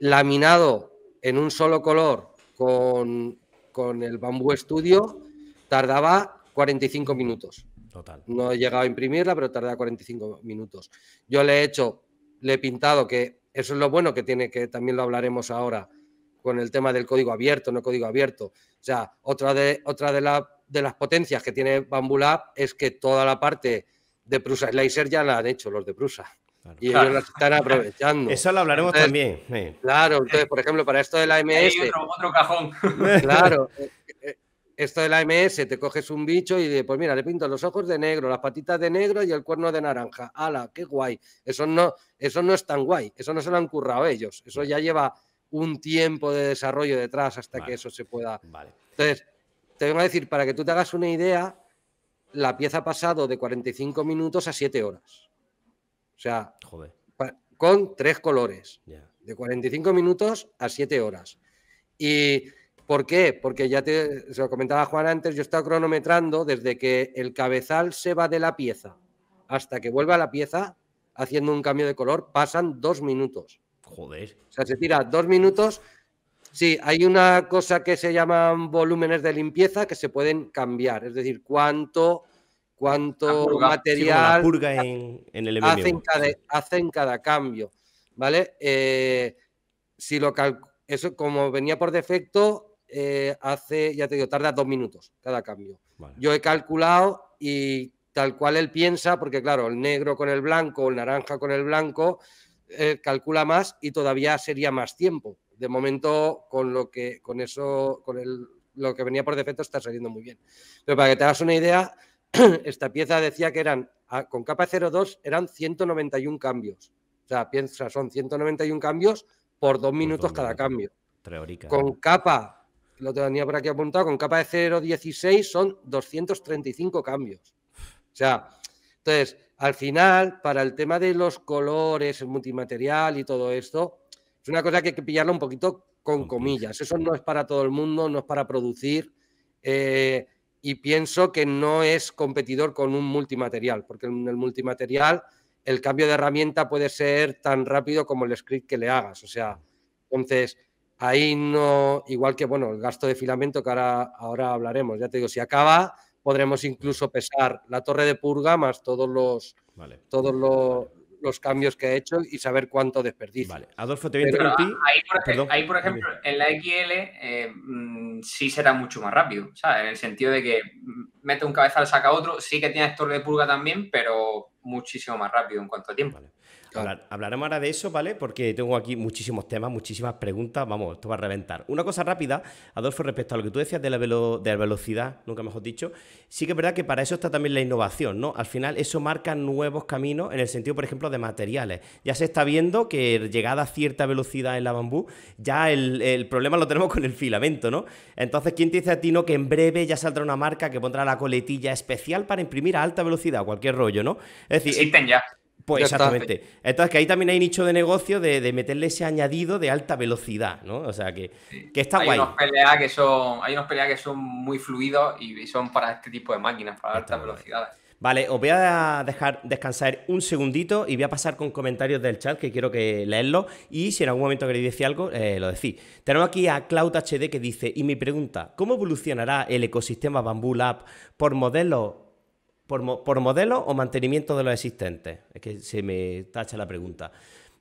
Laminado en un solo color con, con el Bambú Studio, tardaba 45 minutos. Total. No he llegado a imprimirla, pero tardaba 45 minutos. Yo le he hecho, le he pintado que eso es lo bueno que tiene, que también lo hablaremos ahora con el tema del código abierto, no código abierto. O sea, otra de, otra de, la, de las potencias que tiene Bambulab es que toda la parte de Prusa Slicer ya la han hecho los de Prusa. Y ellos la están aprovechando. Eso lo hablaremos también. Claro, entonces, por ejemplo, para esto de la MS. Hay otro cajón. Claro, eh, eh, esto de la MS, te coges un bicho y pues mira, le pinto los ojos de negro, las patitas de negro y el cuerno de naranja. ¡Hala, qué guay! Eso no, eso no es tan guay, eso no se lo han currado ellos, eso ya lleva un tiempo de desarrollo detrás hasta que eso se pueda... Entonces, te vengo a decir, para que tú te hagas una idea, la pieza ha pasado de 45 minutos a 7 horas. O sea, con tres colores. De 45 minutos a 7 horas. Y ¿Por qué? Porque ya te, se lo comentaba Juan antes, yo he estado cronometrando desde que el cabezal se va de la pieza hasta que vuelva la pieza haciendo un cambio de color, pasan dos minutos. Joder. O sea, se tira dos minutos. Sí, hay una cosa que se llaman volúmenes de limpieza que se pueden cambiar. Es decir, cuánto, cuánto material purga en, el hacen, cada, hacen, cada, cambio. ¿Vale? Eh, si lo Eso, como venía por defecto, eh, hace, ya te digo, tarda dos minutos cada cambio. Yo he calculado y tal cual él piensa, porque claro, el negro con el blanco, el naranja con el blanco, calcula más y todavía sería más tiempo. De momento, con lo que, con eso, con el, lo que venía por defecto está saliendo muy bien. Pero para que te hagas una idea, esta pieza decía que eran, con capa 02 eran 191 cambios. O sea, piensa, son 191 cambios por dos minutos cada cambio. Teórica. Con capa lo tenía por aquí apuntado, con capa de 0,16 son 235 cambios. O sea, entonces, al final, para el tema de los colores, el multimaterial y todo esto, es una cosa que hay que pillarlo un poquito con comillas. Eso no es para todo el mundo, no es para producir. Eh, y pienso que no es competidor con un multimaterial, porque en el multimaterial el cambio de herramienta puede ser tan rápido como el script que le hagas. O sea, entonces, Ahí no, igual que bueno, el gasto de filamento que ahora, hablaremos, ya te digo, si acaba, podremos incluso pesar la torre de purga más todos los, todos los, cambios que ha he hecho y saber cuánto desperdicio. Vale. Adolfo, te voy ahí, por ejemplo, en la XL eh, mm, sí será mucho más rápido, En el sentido de que mm, mete un cabezal, saca otro, sí que tienes torre de purga también, pero muchísimo más rápido en cuanto a tiempo. Hablaremos ahora de eso, ¿vale? Porque tengo aquí muchísimos temas, muchísimas preguntas. Vamos, esto va a reventar. Una cosa rápida, Adolfo, respecto a lo que tú decías de la, de la velocidad, nunca mejor dicho, sí que es verdad que para eso está también la innovación, ¿no? Al final eso marca nuevos caminos en el sentido, por ejemplo, de materiales. Ya se está viendo que llegada a cierta velocidad en la bambú, ya el, problema lo tenemos con el filamento, ¿no? Entonces, ¿quién te dice a ti, no, que en breve ya saldrá una marca que pondrá la coletilla especial para imprimir a alta velocidad, cualquier rollo, ¿no? Es decir, existen ya. Pues exactamente. Entonces, que ahí también hay nicho de negocio de, de, meterle ese añadido de alta velocidad, ¿no? O sea, que, está hay guay. que son, hay unos peleas que son muy fluidos y son para este tipo de máquinas, para altas velocidades. Vale, os voy a dejar descansar un segundito y voy a pasar con comentarios del chat que quiero que leerlo y si en algún momento queréis decir algo, eh, lo decís. Tenemos aquí a Cloud HD que dice, y mi pregunta, ¿cómo evolucionará el ecosistema Bamboo Lab por modelos por, modelo o mantenimiento de los existentes? Es que se me tacha la pregunta.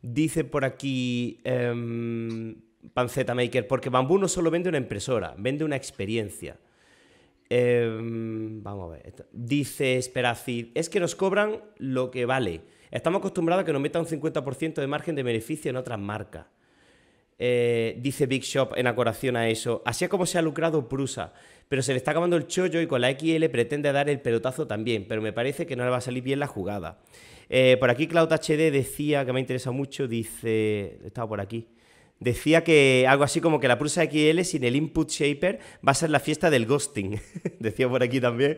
Dice por aquí eh, Panceta Maker, porque Bambú no solo vende una impresora, vende una experiencia. Em, vamos a ver. Dice Esperacid, es que nos cobran lo que vale. Estamos acostumbrados a que nos metan un 50% de margen de beneficio en otras marcas. Eh, dice Big Shop en acoración a eso. Así es como se ha lucrado Prusa pero se le está acabando el chollo y con la XL pretende dar el pelotazo también, pero me parece que no le va a salir bien la jugada. Eh, por aquí Cloud HD decía, que me interesa mucho, dice, estaba por aquí, decía que algo así como que la Prusa XL sin el input shaper va a ser la fiesta del ghosting, decía por aquí también.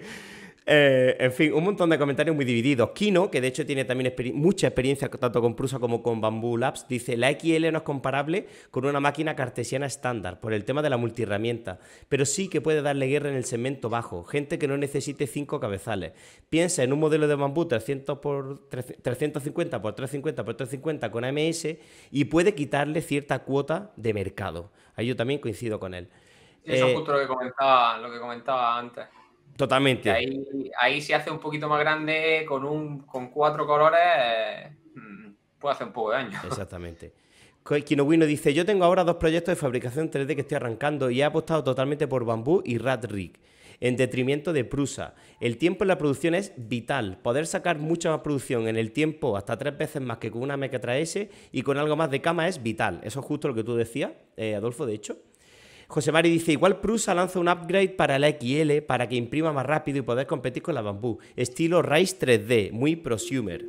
Eh, en fin, un montón de comentarios muy divididos. Kino, que de hecho tiene también mucha experiencia tanto con Prusa como con Bamboo Labs, dice: La XL no es comparable con una máquina cartesiana estándar por el tema de la multiherramienta, pero sí que puede darle guerra en el segmento bajo, gente que no necesite cinco cabezales. Piensa en un modelo de bambú 300 por 350 por 350 por 350 con AMS y puede quitarle cierta cuota de mercado. Ahí yo también coincido con él. eso eh, es justo lo que comentaba, lo que comentaba antes. Totalmente. Ahí, ahí, se hace un poquito más grande con, un, con cuatro colores, mm, puede hacer un poco de daño. Exactamente. Kinowino dice, yo tengo ahora dos proyectos de fabricación 3D que estoy arrancando y he apostado totalmente por Bambú y Rat Rig, en detrimento de Prusa. El tiempo en la producción es vital. Poder sacar mucha más producción en el tiempo, hasta tres veces más que con una meca 3S y con algo más de cama es vital. Eso es justo lo que tú decías, eh, Adolfo, de hecho. José Mari dice, igual Prusa lanza un upgrade para la XL para que imprima más rápido y poder competir con la bambú. Estilo Rise 3D, muy prosumer.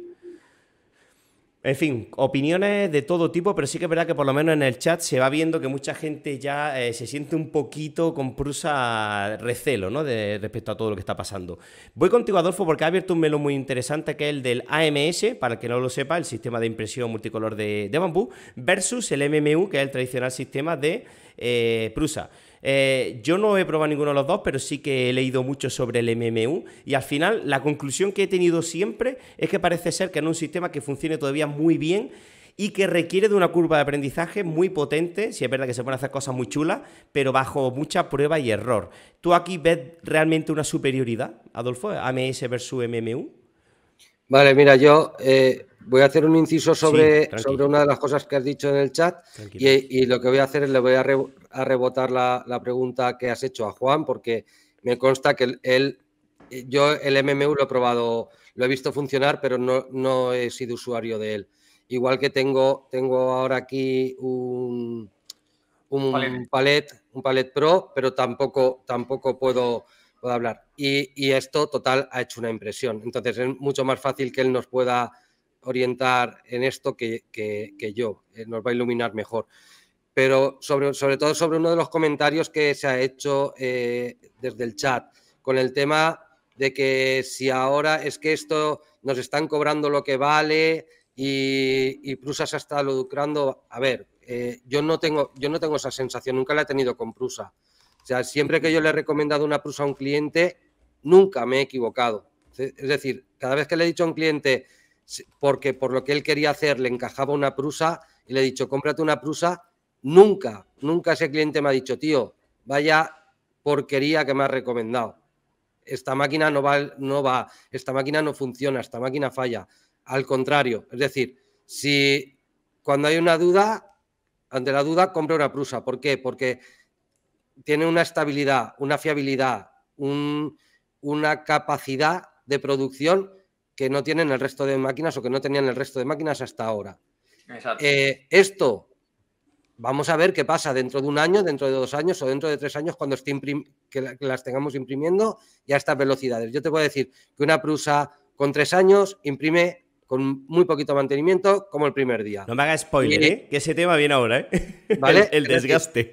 En fin, opiniones de todo tipo, pero sí que es verdad que por lo menos en el chat se va viendo que mucha gente ya eh, se siente un poquito con prusa recelo, ¿no? respecto a todo lo que está pasando. Voy contigo, Adolfo, porque ha abierto un melo muy interesante que es el del AMS, para el que no lo sepa, el sistema de impresión multicolor de, de bambú, versus el MMU, que es el tradicional sistema de eh, Prusa. Eh, yo no he probado ninguno de los dos, pero sí que he leído mucho sobre el MMU y al final la conclusión que he tenido siempre es que parece ser que en un sistema que funcione todavía muy bien y que requiere de una curva de aprendizaje muy potente, si es verdad que se pueden hacer cosas muy chulas, pero bajo mucha prueba y error. ¿Tú aquí ves realmente una superioridad, Adolfo, AMS versus MMU? Vale, mira, yo eh, voy a hacer un inciso sobre, sobre una de las cosas que has dicho en el chat y, lo que voy a hacer es le voy a, rebotar la, pregunta que has hecho a Juan porque me consta que él, yo el MMU lo he probado, lo he visto funcionar, pero no, he sido usuario de él. Igual que tengo, tengo ahora aquí un, un palet. un palet pro, pero tampoco, tampoco puedo, puedo hablar. y, esto, total, ha hecho una impresión. Entonces es mucho más fácil que él nos pueda orientar en esto que, que yo, eh, nos va a iluminar mejor. Pero sobre, sobre todo sobre uno de los comentarios que se ha hecho eh, desde el chat, con el tema de que si ahora es que esto nos están cobrando lo que vale y, Prusa se ha estado lucrando. A ver, eh, yo, no tengo, yo no tengo esa sensación, nunca la he tenido con Prusa. O sea, siempre que yo le he recomendado una Prusa a un cliente, nunca me he equivocado. Es decir, cada vez que le he dicho a un cliente, porque por lo que él quería hacer le encajaba una prusa y le he dicho, cómprate una prusa. Nunca, nunca ese cliente me ha dicho, tío, vaya porquería que me ha recomendado. Esta máquina no va, no va, esta máquina no funciona, esta máquina falla. Al contrario, es decir, si cuando hay una duda, ante la duda, compra una prusa. ¿Por qué? Porque tiene una estabilidad, una fiabilidad, una capacidad de producción que no tienen el resto de máquinas o que no tenían el resto de máquinas hasta ahora. Eh, esto, vamos a ver qué pasa dentro de un año, dentro de dos años o dentro de tres años cuando esté que, las tengamos imprimiendo y a estas velocidades. Yo te puedo decir que una prusa con tres años imprime con muy poquito mantenimiento como el primer día. No me hagas spoiler, ¿eh? que ese tema viene ahora, ¿eh? ¿Vale? el, desgaste. E,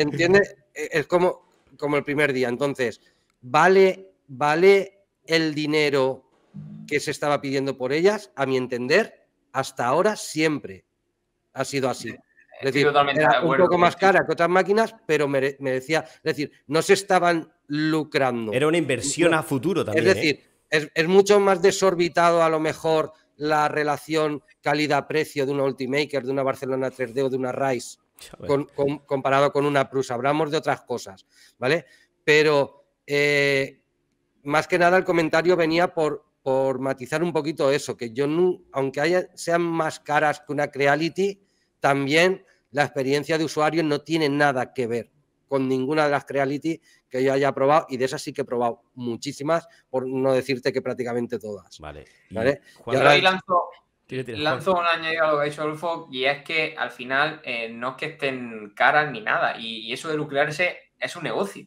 entiende, e, es como, como el primer día. Entonces, vale, vale el dinero que se estaba pidiendo por ellas, a mi entender, hasta ahora siempre ha sido así. Es decir, era un poco más cara que otras máquinas, pero me merecía, es decir, no se estaban lucrando. Era una inversión a futuro también. ¿eh? Es decir, es, mucho más desorbitado a lo mejor la relación calidad-precio de una Ultimaker, de una Barcelona 3D o de una Rice, comparado con una Prusa Hablamos de otras cosas, ¿vale? Pero eh, más que nada el comentario venía por por matizar un poquito eso, que yo, no, aunque sean más caras que una Creality, también la experiencia de usuario no tiene nada que ver con ninguna de las Creality que yo haya probado, y de esas sí que he probado muchísimas, por no decirte que prácticamente todas. Vale. Y ahí lanzo, un añadido a lo que ha Olfo, y es que al final eh, no es que estén caras ni nada, y, eso de lucrarse es un negocio.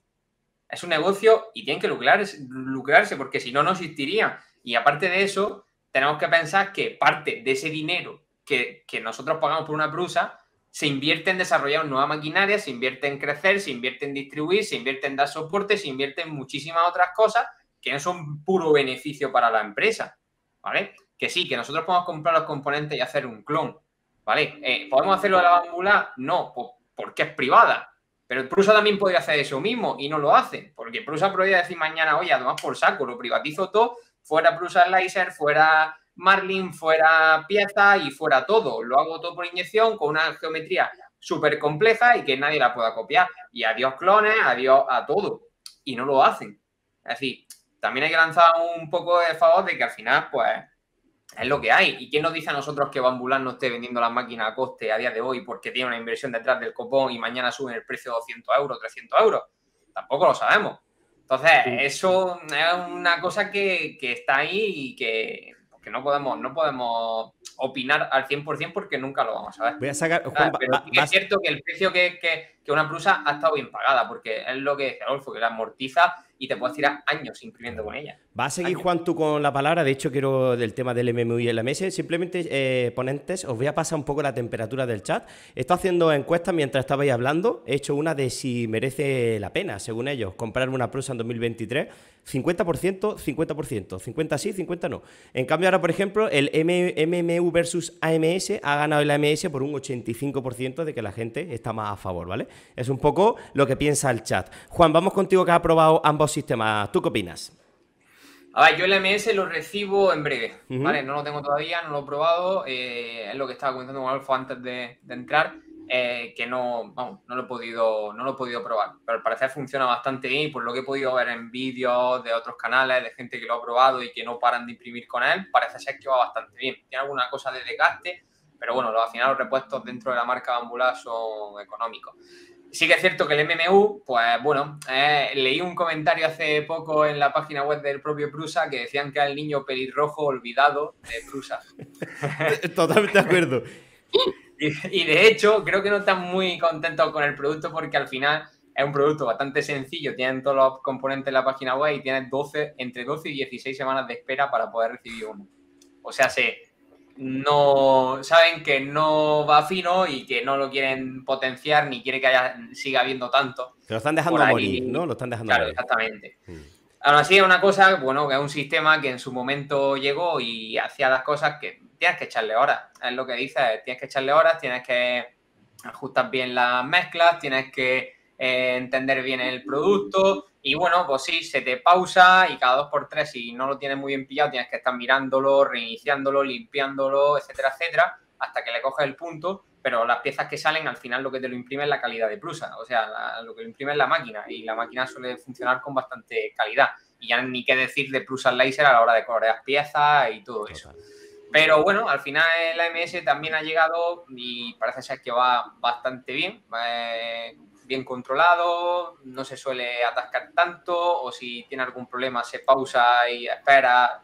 Es un negocio y tienen que lucrarse, lucrarse porque si no, no existiría. Y aparte de eso, tenemos que pensar que parte de ese dinero que, nosotros pagamos por una prusa se invierte en desarrollar nueva maquinaria, se invierte en crecer, se invierte en distribuir, se invierte en dar soporte, se invierte en muchísimas otras cosas que no son puro beneficio para la empresa, ¿vale? Que sí, que nosotros podemos comprar los componentes y hacer un clon, ¿vale? Eh, ¿Podemos hacerlo de la bambula? No, porque es privada. Pero Prusa también podría hacer eso mismo y no lo hace, porque Prusa podría decir mañana, oye, además por saco, lo privatizo todo fuera Bruce Slicer, fuera Marlin, fuera pieza y fuera todo. Lo hago todo por inyección con una geometría súper compleja y que nadie la pueda copiar. Y adiós clones, adiós a todo. Y no lo hacen. Es decir, también hay que lanzar un poco de favor de que al final, pues, es lo que hay. ¿Y quién nos dice a nosotros que Bambulán no esté vendiendo las máquinas a coste a día de hoy porque tiene una inversión detrás del copón y mañana suben el precio de 200 euros, 300 euros? Tampoco lo sabemos. Entonces, eso es una cosa que, está ahí y que, no, podemos, no podemos opinar al 100% porque nunca lo vamos a ver. Voy a sacar. es cierto que el precio que, que que una prusa ha estado bien pagada, porque es lo que dice Adolfo, que la amortiza y te puedes tirar años imprimiendo con ella. Va a seguir, Juan, tú con la palabra. De hecho, quiero del tema del MMU y el AMS, Simplemente, eh, ponentes, os voy a pasar un poco la temperatura del chat. Estoy haciendo encuestas mientras estabais hablando. He hecho una de si merece la pena, según ellos, comprar una Prusa en 2023. 50%, 50%, 50 sí, 50 no. En cambio, ahora, por ejemplo, el MMU versus AMS ha ganado el AMS por un 85% de que la gente está más a favor, ¿vale? Es un poco lo que piensa el chat. Juan, vamos contigo que has probado ambos sistemas. ¿Tú qué opinas? A ver, yo el MS lo recibo en breve, No lo tengo todavía, no lo he probado. Eh, es lo que estaba comentando con Alfo antes de, entrar. Eh, que no, no lo he podido, no lo he podido probar. Pero parece que funciona bastante bien y por lo que he podido ver en vídeos de otros canales, de gente que lo ha probado y que no paran de imprimir con él, parece ser que va bastante bien. Tiene alguna cosa de desgaste, pero bueno, al final los repuestos dentro de la marca Bambula son económicos. Sí que es cierto que el MMU, pues bueno, eh, leí un comentario hace poco en la página web del propio Prusa que decían que era el niño pelirrojo olvidado de Prusa. Totalmente de acuerdo. y, de hecho, creo que no están muy contentos con el producto porque al final es un producto bastante sencillo, tienen todos los componentes en la página web y tienen 12, entre 12 y 16 semanas de espera para poder recibir uno. O sea, se no saben que no va fino y que no lo quieren potenciar ni quiere que haya, siga habiendo tanto. Lo están dejando morir, ¿no? Lo están dejando claro, exactamente. Mm. Ahora sí, es una cosa, bueno, que es un sistema que en su momento llegó y hacía las cosas que tienes que echarle horas. Es lo que dices, tienes que echarle horas, tienes que ajustar bien las mezclas, tienes que eh, entender bien el producto, y bueno, pues sí, se te pausa y cada dos por tres, si no lo tienes muy bien pillado, tienes que estar mirándolo, reiniciándolo, limpiándolo, etcétera, etcétera, hasta que le coges el punto. Pero las piezas que salen, al final lo que te lo imprime es la calidad de Prusa o sea, lo que lo imprime es la máquina, y la máquina suele funcionar con bastante calidad. Y ya ni qué decir de prusa laser a la hora de colorear piezas y todo eso. Pero bueno, al final la MS también ha llegado y parece ser que va bastante bien. Eh, bien controlado, no se suele atascar tanto, o si tiene algún problema se pausa y espera,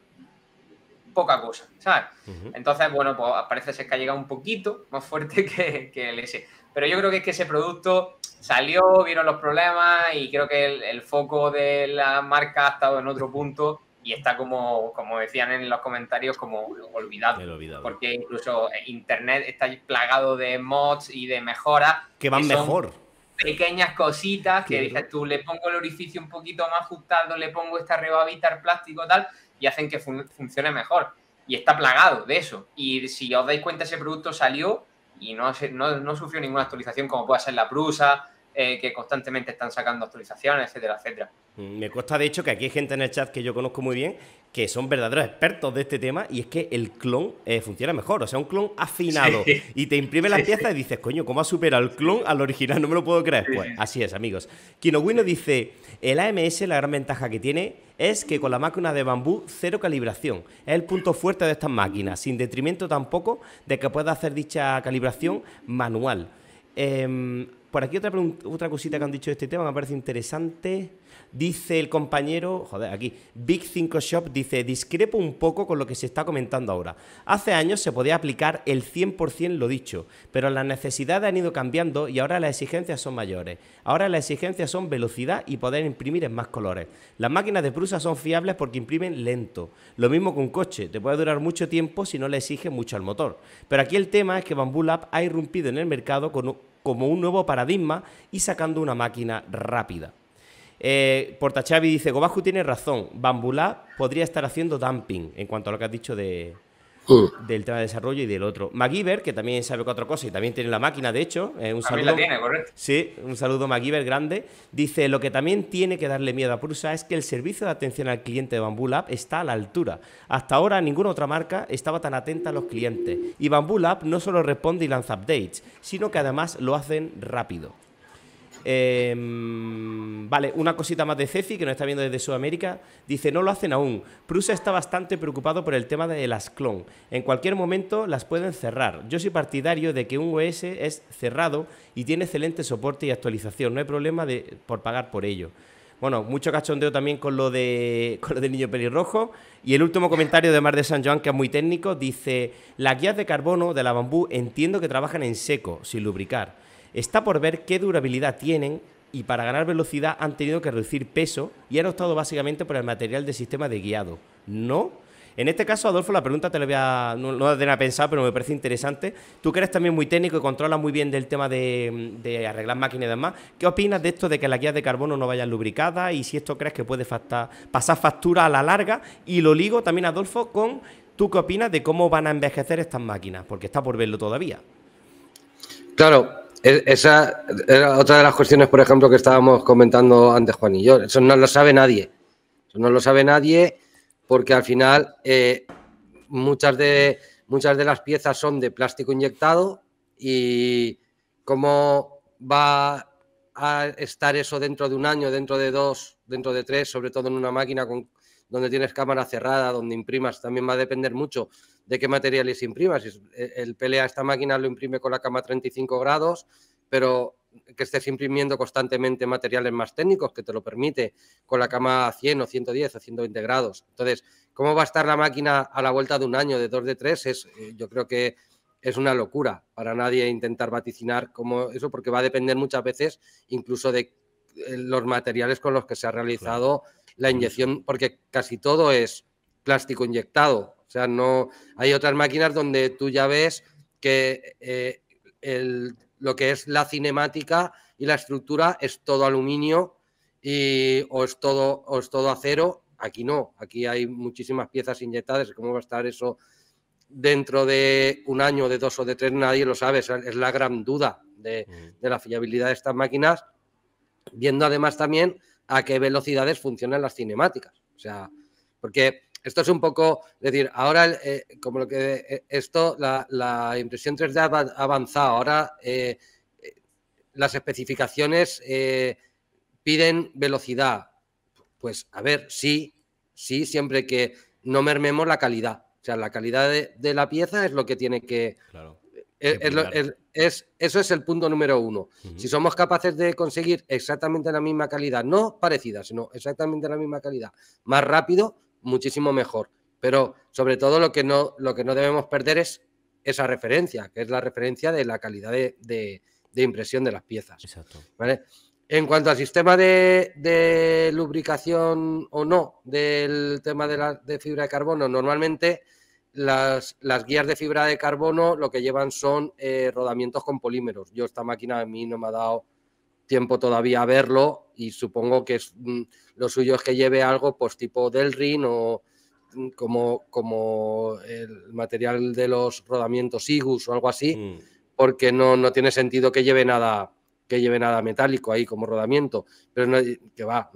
poca cosa, ¿sabes? Entonces, bueno, pues parece ser que ha llegado un poquito más fuerte que, el S. Pero yo creo que es que ese producto salió, vieron los problemas y creo que el, foco de la marca ha estado en otro punto y está como, como decían en los comentarios, como olvidado, Porque incluso Internet está plagado de mods y de mejoras. Que van mejor pequeñas cositas que dices tú, le pongo el orificio un poquito más ajustado, le pongo esta rebabita al plástico tal, y hacen que funcione mejor. Y está plagado de eso. Y si os dais cuenta, ese producto salió y no, no, no sufrió ninguna actualización como puede ser la prusa eh, que constantemente están sacando actualizaciones, etcétera, etcétera. Mm, me cuesta, de hecho que aquí hay gente en el chat que yo conozco muy bien que son verdaderos expertos de este tema y es que el clon eh, funciona mejor, o sea, un clon afinado y te imprime la pieza y dices, coño, ¿cómo ha superado el clon al original? No me lo puedo creer. Pues así es, amigos. Kinowino dice, el AMS la gran ventaja que tiene es que con la máquina de bambú cero calibración. Es el punto fuerte de estas máquinas, sin detrimento tampoco de que pueda hacer dicha calibración manual. Eh, por aquí otra, cosita que han dicho de este tema me parece interesante. Dice el compañero, joder, aquí, Big 5 Shop dice, discrepo un poco con lo que se está comentando ahora. Hace años se podía aplicar el 100% lo dicho, pero las necesidades han ido cambiando y ahora las exigencias son mayores. Ahora las exigencias son velocidad y poder imprimir en más colores. Las máquinas de Prusa son fiables porque imprimen lento. Lo mismo con un coche, te puede durar mucho tiempo si no le exige mucho al motor. Pero aquí el tema es que Bamboo Lab ha irrumpido en el mercado con un como un nuevo paradigma y sacando una máquina rápida. Eh, Portachavi dice, Gobaju tiene razón, Bambulá podría estar haciendo dumping en cuanto a lo que has dicho de, Mm. del tema de desarrollo y del otro. MacGyver, que también sabe cuatro cosas y también tiene la máquina, de hecho, eh, un saludo. Sí, un saludo MacGyver grande. Dice, lo que también tiene que darle miedo a Prusa es que el servicio de atención al cliente de Bamboo Lab está a la altura. Hasta ahora ninguna otra marca estaba tan atenta a los clientes. Y Bamboo Lab no solo responde y lanza updates, sino que además lo hacen rápido. Em, vale, una cosita más de Cefi, que nos está viendo desde Sudamérica. Dice, no lo hacen aún. Prusa está bastante preocupado por el tema de las clones En cualquier momento las pueden cerrar. Yo soy partidario de que un OS es cerrado y tiene excelente soporte y actualización. No hay problema de, por pagar por ello. Bueno, mucho cachondeo también con lo, de, con lo del niño pelirrojo. Y el último comentario de Mar de San Joan, que es muy técnico, dice: Las guías de carbono de la bambú entiendo que trabajan en seco, sin lubricar. Está por ver qué durabilidad tienen y para ganar velocidad han tenido que reducir peso y han optado básicamente por el material de sistema de guiado. ¿No? En este caso, Adolfo, la pregunta te la voy a. No, no la tenía pensado, pero me parece interesante. Tú que eres también muy técnico y controlas muy bien del tema de, arreglar máquinas y demás, ¿qué opinas de esto de que las guías de carbono no vayan lubricadas y si esto crees que puede pasar factura a la larga? Y lo ligo también, Adolfo, con tú qué opinas de cómo van a envejecer estas máquinas, porque está por verlo todavía. Claro, esa era otra de las cuestiones, por ejemplo, que estábamos comentando antes Juan y yo. Eso no lo sabe nadie. Eso no lo sabe nadie porque al final eh, muchas, de, muchas de las piezas son de plástico inyectado y cómo va a estar eso dentro de un año, dentro de dos, dentro de tres, sobre todo en una máquina donde tienes cámara cerrada, donde imprimas, también va a depender mucho de qué materiales imprimas. Eh, el pelea, esta máquina lo imprime con la cama 35 grados, pero que estés imprimiendo constantemente materiales más técnicos que te lo permite con la cama a 100 o 110 o 120 grados. Entonces, ¿cómo va a estar la máquina a la vuelta de un año, de dos, de tres? Es, eh, yo creo que es una locura para nadie intentar vaticinar como eso, porque va a depender muchas veces incluso de eh, los materiales con los que se ha realizado la inyección, porque casi todo es plástico inyectado sea, no hay otras máquinas donde tú ya ves que eh, lo que es la cinemática y la estructura es todo aluminio y, o, es todo, todo acero. Aquí no, aquí hay muchísimas piezas inyectadas. ¿Cómo va a estar eso dentro de un año, de dos o de tres? Nadie lo sabe. Es la gran duda de, mm. de la fiabilidad de estas máquinas, viendo además también a qué velocidades funcionan las cinemáticas. O sea, porque esto es un poco, es decir, ahora eh, como lo que eh, esto, la, impresión 3D ha avanzado, ahora eh, las especificaciones piden velocidad. Pues a ver, sí, sí, siempre que no mermemos la calidad. O sea, la calidad de, la pieza es lo que tiene que... Claro. eso es el punto número uno. Si somos capaces de conseguir exactamente la misma calidad, no parecida, sino exactamente la misma calidad, más rápido, muchísimo mejor. Pero sobre todo lo que no, lo que no debemos perder es esa referencia, que es la referencia de la calidad de, impresión de las piezas. Exacto. ¿vale? En cuanto al sistema de, lubricación o no del tema de, la, fibra de carbono, normalmente las, las, guías de fibra de carbono lo que llevan son eh, rodamientos con polímeros. Yo esta máquina a mí no me ha dado tiempo todavía a verlo y supongo que es, mm, lo suyo es que lleve algo pues tipo Delrin o mm, como, como el material de los rodamientos Igus o algo así, mm. porque no, no tiene sentido que lleve nada que lleve nada metálico ahí como rodamiento, pero que va,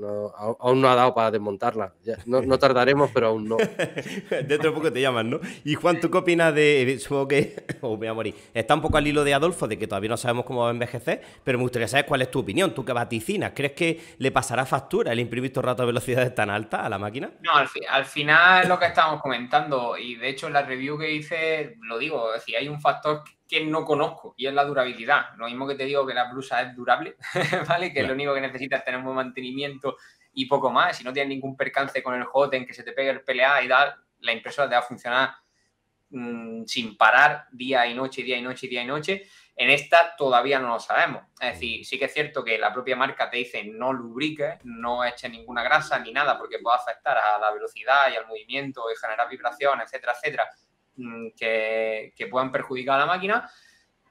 aún no ha dado para desmontarla. No, tardaremos, pero aún no. Dentro de poco te llaman, ¿no? Y Juan, ¿tú qué opinas de, supongo que, oh, me voy a morir, está un poco al hilo de Adolfo, de que todavía no sabemos cómo va a envejecer, pero me gustaría saber cuál es tu opinión, tú qué vaticinas, ¿crees que le pasará factura el imprevisto rato a velocidades tan alta a la máquina? No, al, final es lo que estábamos comentando, y de hecho en la review que hice, lo digo, es hay un factor que no conozco y es la durabilidad. Lo mismo que te digo que la blusa es durable, ¿vale? Que lo único que necesitas es tener un buen mantenimiento y poco más. Si no tienes ningún percance con el hot en que se te pegue el PLA y tal, la impresora te va a funcionar mm, sin parar día y noche, día y noche, día y noche. En esta todavía no lo sabemos. Es mm. decir, sí que es cierto que la propia marca te dice no lubriques, no eches ninguna grasa ni nada porque puede afectar a la velocidad y al movimiento y generar vibración, etcétera, etcétera Mm, que, puedan perjudicar a la máquina,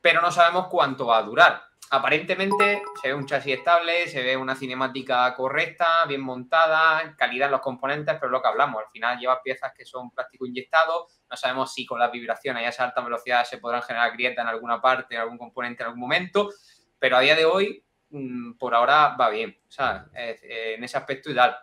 pero no sabemos cuánto va a durar. Aparentemente se ve un chasis estable, se ve una cinemática correcta, bien montada, calidad en los componentes, pero lo que hablamos, al final lleva piezas que son plástico inyectado, no sabemos si con las vibraciones y esa alta velocidad se podrán generar grietas en alguna parte, en algún componente, en algún momento, pero a día de hoy, mm, por ahora va bien, o sea, eh, en ese aspecto ideal.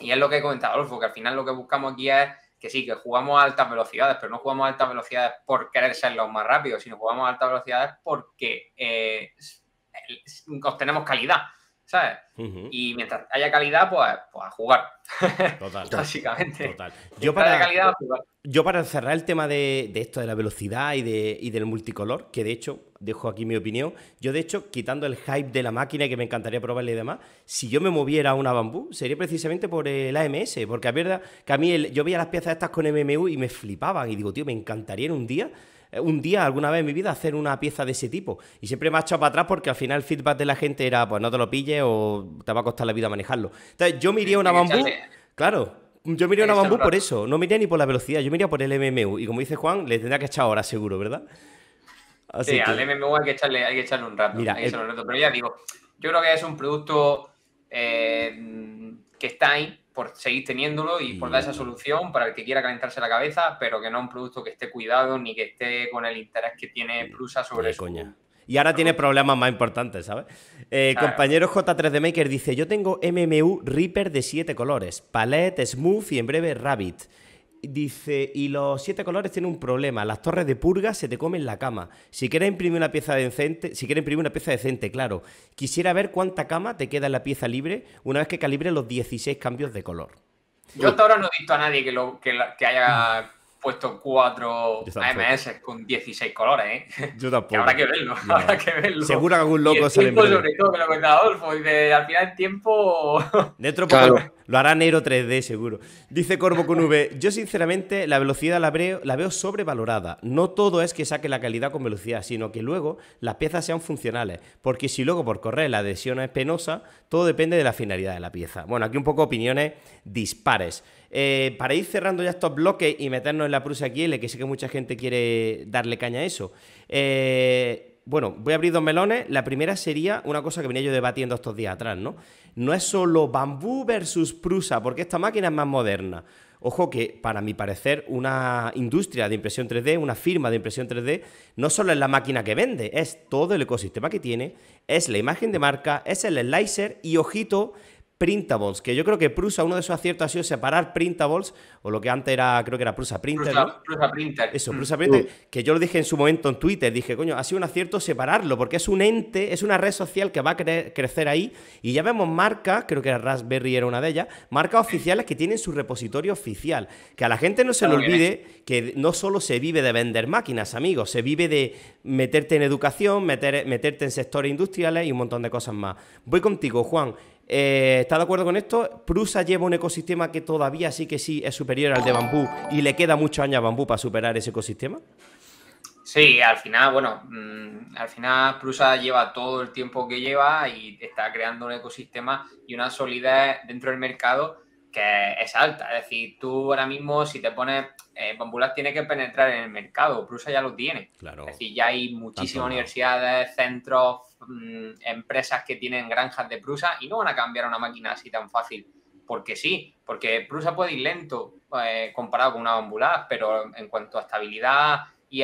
Y es lo que he comentado, Adolfo, que al final lo que buscamos aquí es que sí, que jugamos a altas velocidades, pero no jugamos a altas velocidades por querer ser los más rápidos, sino jugamos a altas velocidades porque eh, obtenemos calidad. ¿sabes? Y mientras haya calidad, pues, pues a jugar. Total. Básicamente. Total. Yo para, para cerrar el tema de, esto de la velocidad y, de, y del multicolor, que de hecho, dejo aquí mi opinión, yo de hecho, quitando el hype de la máquina que me encantaría probarle y demás, si yo me moviera a una bambú, sería precisamente por el AMS, porque a verdad que a mí yo veía las piezas estas con MMU y me flipaban y digo, tío, me encantaría en un día eh, un día, alguna vez en mi vida, hacer una pieza de ese tipo. Y siempre me ha echado para atrás porque al final el feedback de la gente era, pues no te lo pilles o te va a costar la vida manejarlo. Entonces yo me una bambú. Claro. Yo me una bambú por eso, no me ni por la velocidad, yo me por el MMU. Y como dice Juan, le tendrá que echar ahora seguro, ¿verdad? sí, al MMU hay que echarle, que echarle un rato. Mira, eh Pero ya digo, yo creo que es un producto eh, que está ahí, por seguir teniéndolo y, por dar esa solución para el que quiera calentarse la cabeza, pero que no un producto que esté cuidado ni que esté con el interés que tiene Prusa sobre eso. Y ahora tiene problemas más importantes, ¿sabes? Eh, compañeros J3D Maker dice: Yo tengo MMU Reaper de siete colores, Palette, Smooth y en breve Rabbit. Dice, y los siete colores tienen un problema. Las torres de purga se te comen la cama. Si quieres imprimir una pieza decente, si quieres imprimir una pieza decente, claro. Quisiera ver cuánta cama te queda en la pieza libre una vez que calibre los 16 cambios de color. Yo hasta ahora no he visto a nadie que, lo, que haya puesto cuatro AMS con 16 colores, ¿eh? Yo tampoco. Que habrá que verlo, habrá que verlo. Seguro algún loco se tiempo, sobre todo, que lo cuenta Adolfo, dice, al final el tiempo... Dentro lo hará Nero 3D, seguro. Dice Corvo con V, yo sinceramente la velocidad la veo, la veo sobrevalorada. No todo es que saque la calidad con velocidad, sino que luego las piezas sean funcionales. Porque si luego por correr la adhesión es penosa, todo depende de la finalidad de la pieza. Bueno, aquí un poco opiniones dispares. Eh, para ir cerrando ya estos bloques y meternos en la Prusa Kiel, que sé que mucha gente quiere darle caña a eso. Eh, bueno, voy a abrir dos melones. La primera sería una cosa que venía yo debatiendo estos días atrás, ¿no? No es solo bambú versus Prusa, porque esta máquina es más moderna. Ojo que, para mi parecer, una industria de impresión 3D, una firma de impresión 3D, no solo es la máquina que vende, es todo el ecosistema que tiene, es la imagen de marca, es el slicer y, ojito, printables, que yo creo que Prusa, uno de sus aciertos ha sido separar printables, o lo que antes era, creo que era Prusa Printer. ¿no? Printer. Eso, mm. Prusa Printer, que yo lo dije en su momento en Twitter, dije, coño, ha sido un acierto separarlo, porque es un ente, es una red social que va a crecer ahí, y ya vemos marcas, creo que Raspberry era una de ellas, marcas oficiales que tienen su repositorio oficial, que a la gente no se le olvide que no solo se vive de vender máquinas, amigos, se vive de meterte en educación, meter, meterte en sectores industriales y un montón de cosas más. Voy contigo, Juan. Eh, ¿Está de acuerdo con esto? Prusa lleva un ecosistema que todavía sí que sí es superior al de Bambú y le queda mucho años a Bambú para superar ese ecosistema. Sí, al final, bueno, mm, al final Prusa lleva todo el tiempo que lleva y está creando un ecosistema y una solidez dentro del mercado que es alta. Es decir, tú ahora mismo, si te pones. Eh, tiene que penetrar en el mercado, Prusa ya lo tiene. Claro. Es decir, ya hay muchísimas universidades, centros, mm, empresas que tienen granjas de Prusa y no van a cambiar una máquina así tan fácil. Porque sí, porque Prusa puede ir lento eh, comparado con una Bambulat, pero en cuanto a estabilidad y y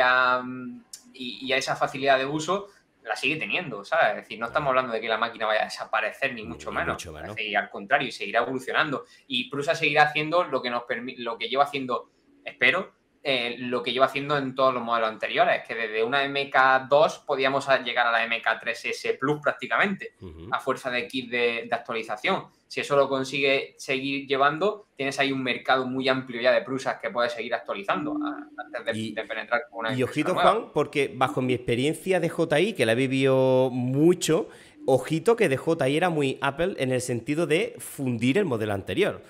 a, mm, y a esa facilidad de uso, la sigue teniendo, ¿sabes? Es decir, no estamos hablando de que la máquina vaya a desaparecer, ni mucho menos. Mucho al contrario, seguirá evolucionando. Y Prusa seguirá haciendo lo que, nos lo que lleva haciendo, espero, eh, lo que lleva haciendo en todos los modelos anteriores, que desde una MK2 podíamos llegar a la MK3S Plus prácticamente, a fuerza de kit de, actualización. Si eso lo consigue seguir llevando, tienes ahí un mercado muy amplio ya de prusas que puedes seguir actualizando antes de, penetrar con una. Y ojito, Juan, porque bajo mi experiencia de JI, que la he vivido mucho, ojito que de JI era muy Apple en el sentido de fundir el modelo anterior.